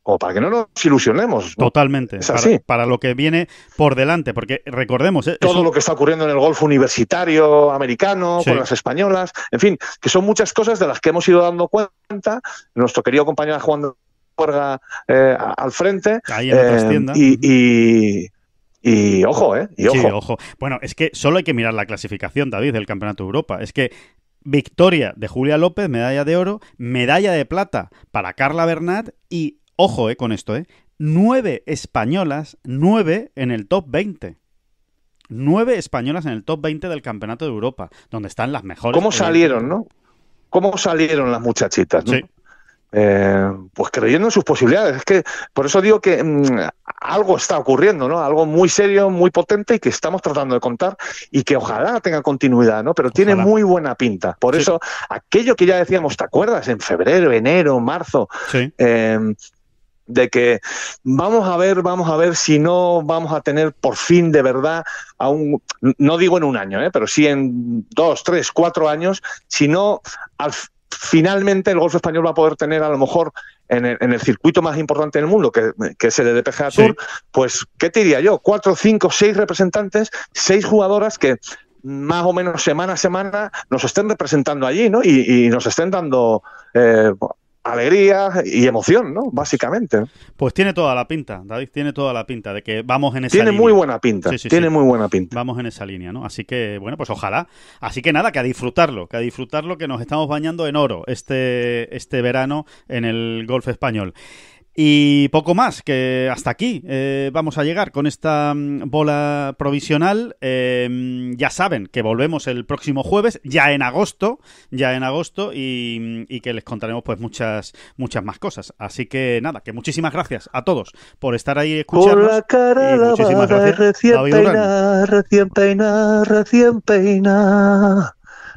o para que no nos ilusionemos. Totalmente. Es así. Para, lo que viene por delante, porque recordemos. Todo lo que está ocurriendo en el golf universitario americano, con las españolas, en fin, que son muchas cosas de las que hemos ido dando cuenta. Nuestro querido compañero Juan de eh, al frente. Ahí en eh, y, ojo, ¿eh? Sí, ojo. Bueno, es que solo hay que mirar la clasificación, David, del Campeonato de Europa. Es que victoria de Julia López, medalla de oro, medalla de plata para Carla Bernat y ojo eh, con esto, ¿eh? Nueve españolas, nueve en el top 20. Nueve españolas en el top 20 del Campeonato de Europa, donde están las mejores. ¿Cómo salieron, no? ¿Cómo salieron las muchachitas? Eh, pues creyendo en sus posibilidades. Es que por eso digo que mm, algo está ocurriendo, ¿no? Algo muy serio, muy potente y que estamos tratando de contar y que ojalá tenga continuidad, ¿no? Pero tiene muy buena pinta. Por eso, aquello que ya decíamos, ¿te acuerdas? En febrero, enero, marzo, sí. Eh, de que vamos a ver, vamos a ver si no vamos a tener por fin de verdad, a un, no digo en un año, ¿eh? pero sí en dos, tres, cuatro años, si no al, finalmente el golf español va a poder tener a lo mejor en el, en el circuito más importante del mundo, que, que es el de Tour, pues, ¿qué te diría yo? Cuatro, cinco, seis representantes, seis jugadoras que más o menos semana a semana nos estén representando allí, ¿no? Y, nos estén dando eh, alegría y emoción, ¿no? Básicamente. Pues tiene toda la pinta, David, tiene toda la pinta de que vamos en esa línea. Tiene muy buena pinta, tiene muy buena pinta. Vamos en esa línea, ¿no? Así que, bueno, pues ojalá. Así que nada, que a disfrutarlo, que a disfrutarlo, que nos estamos bañando en oro este, este verano en el golf español. Y poco más, que hasta aquí eh, vamos a llegar con esta mm, bola provisional. Eh, mm, ya saben que volvemos el próximo jueves, ya en agosto, ya en agosto, mm, y, que les contaremos pues muchas, muchas más cosas. Así que nada, que muchísimas gracias a todos por estar ahí escuchando. muchísimas gracias. Recién peinar, recién peinar, recién peinar.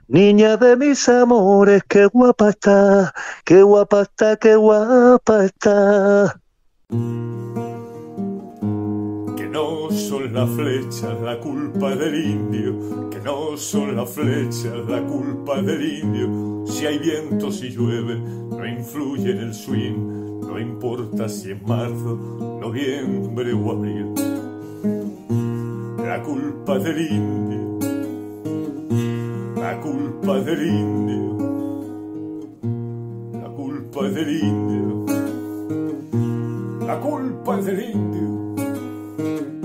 Niña de mis amores, qué guapa está, qué guapa está, qué guapa está. Que no son las flechas la culpa del indio, que no son las flechas la culpa del indio. Si hay viento, si llueve, no influye en el swing, no importa si es marzo, noviembre o abril. La culpa del indio la culpa es del indio. La culpa es del indio. La culpa es del indio.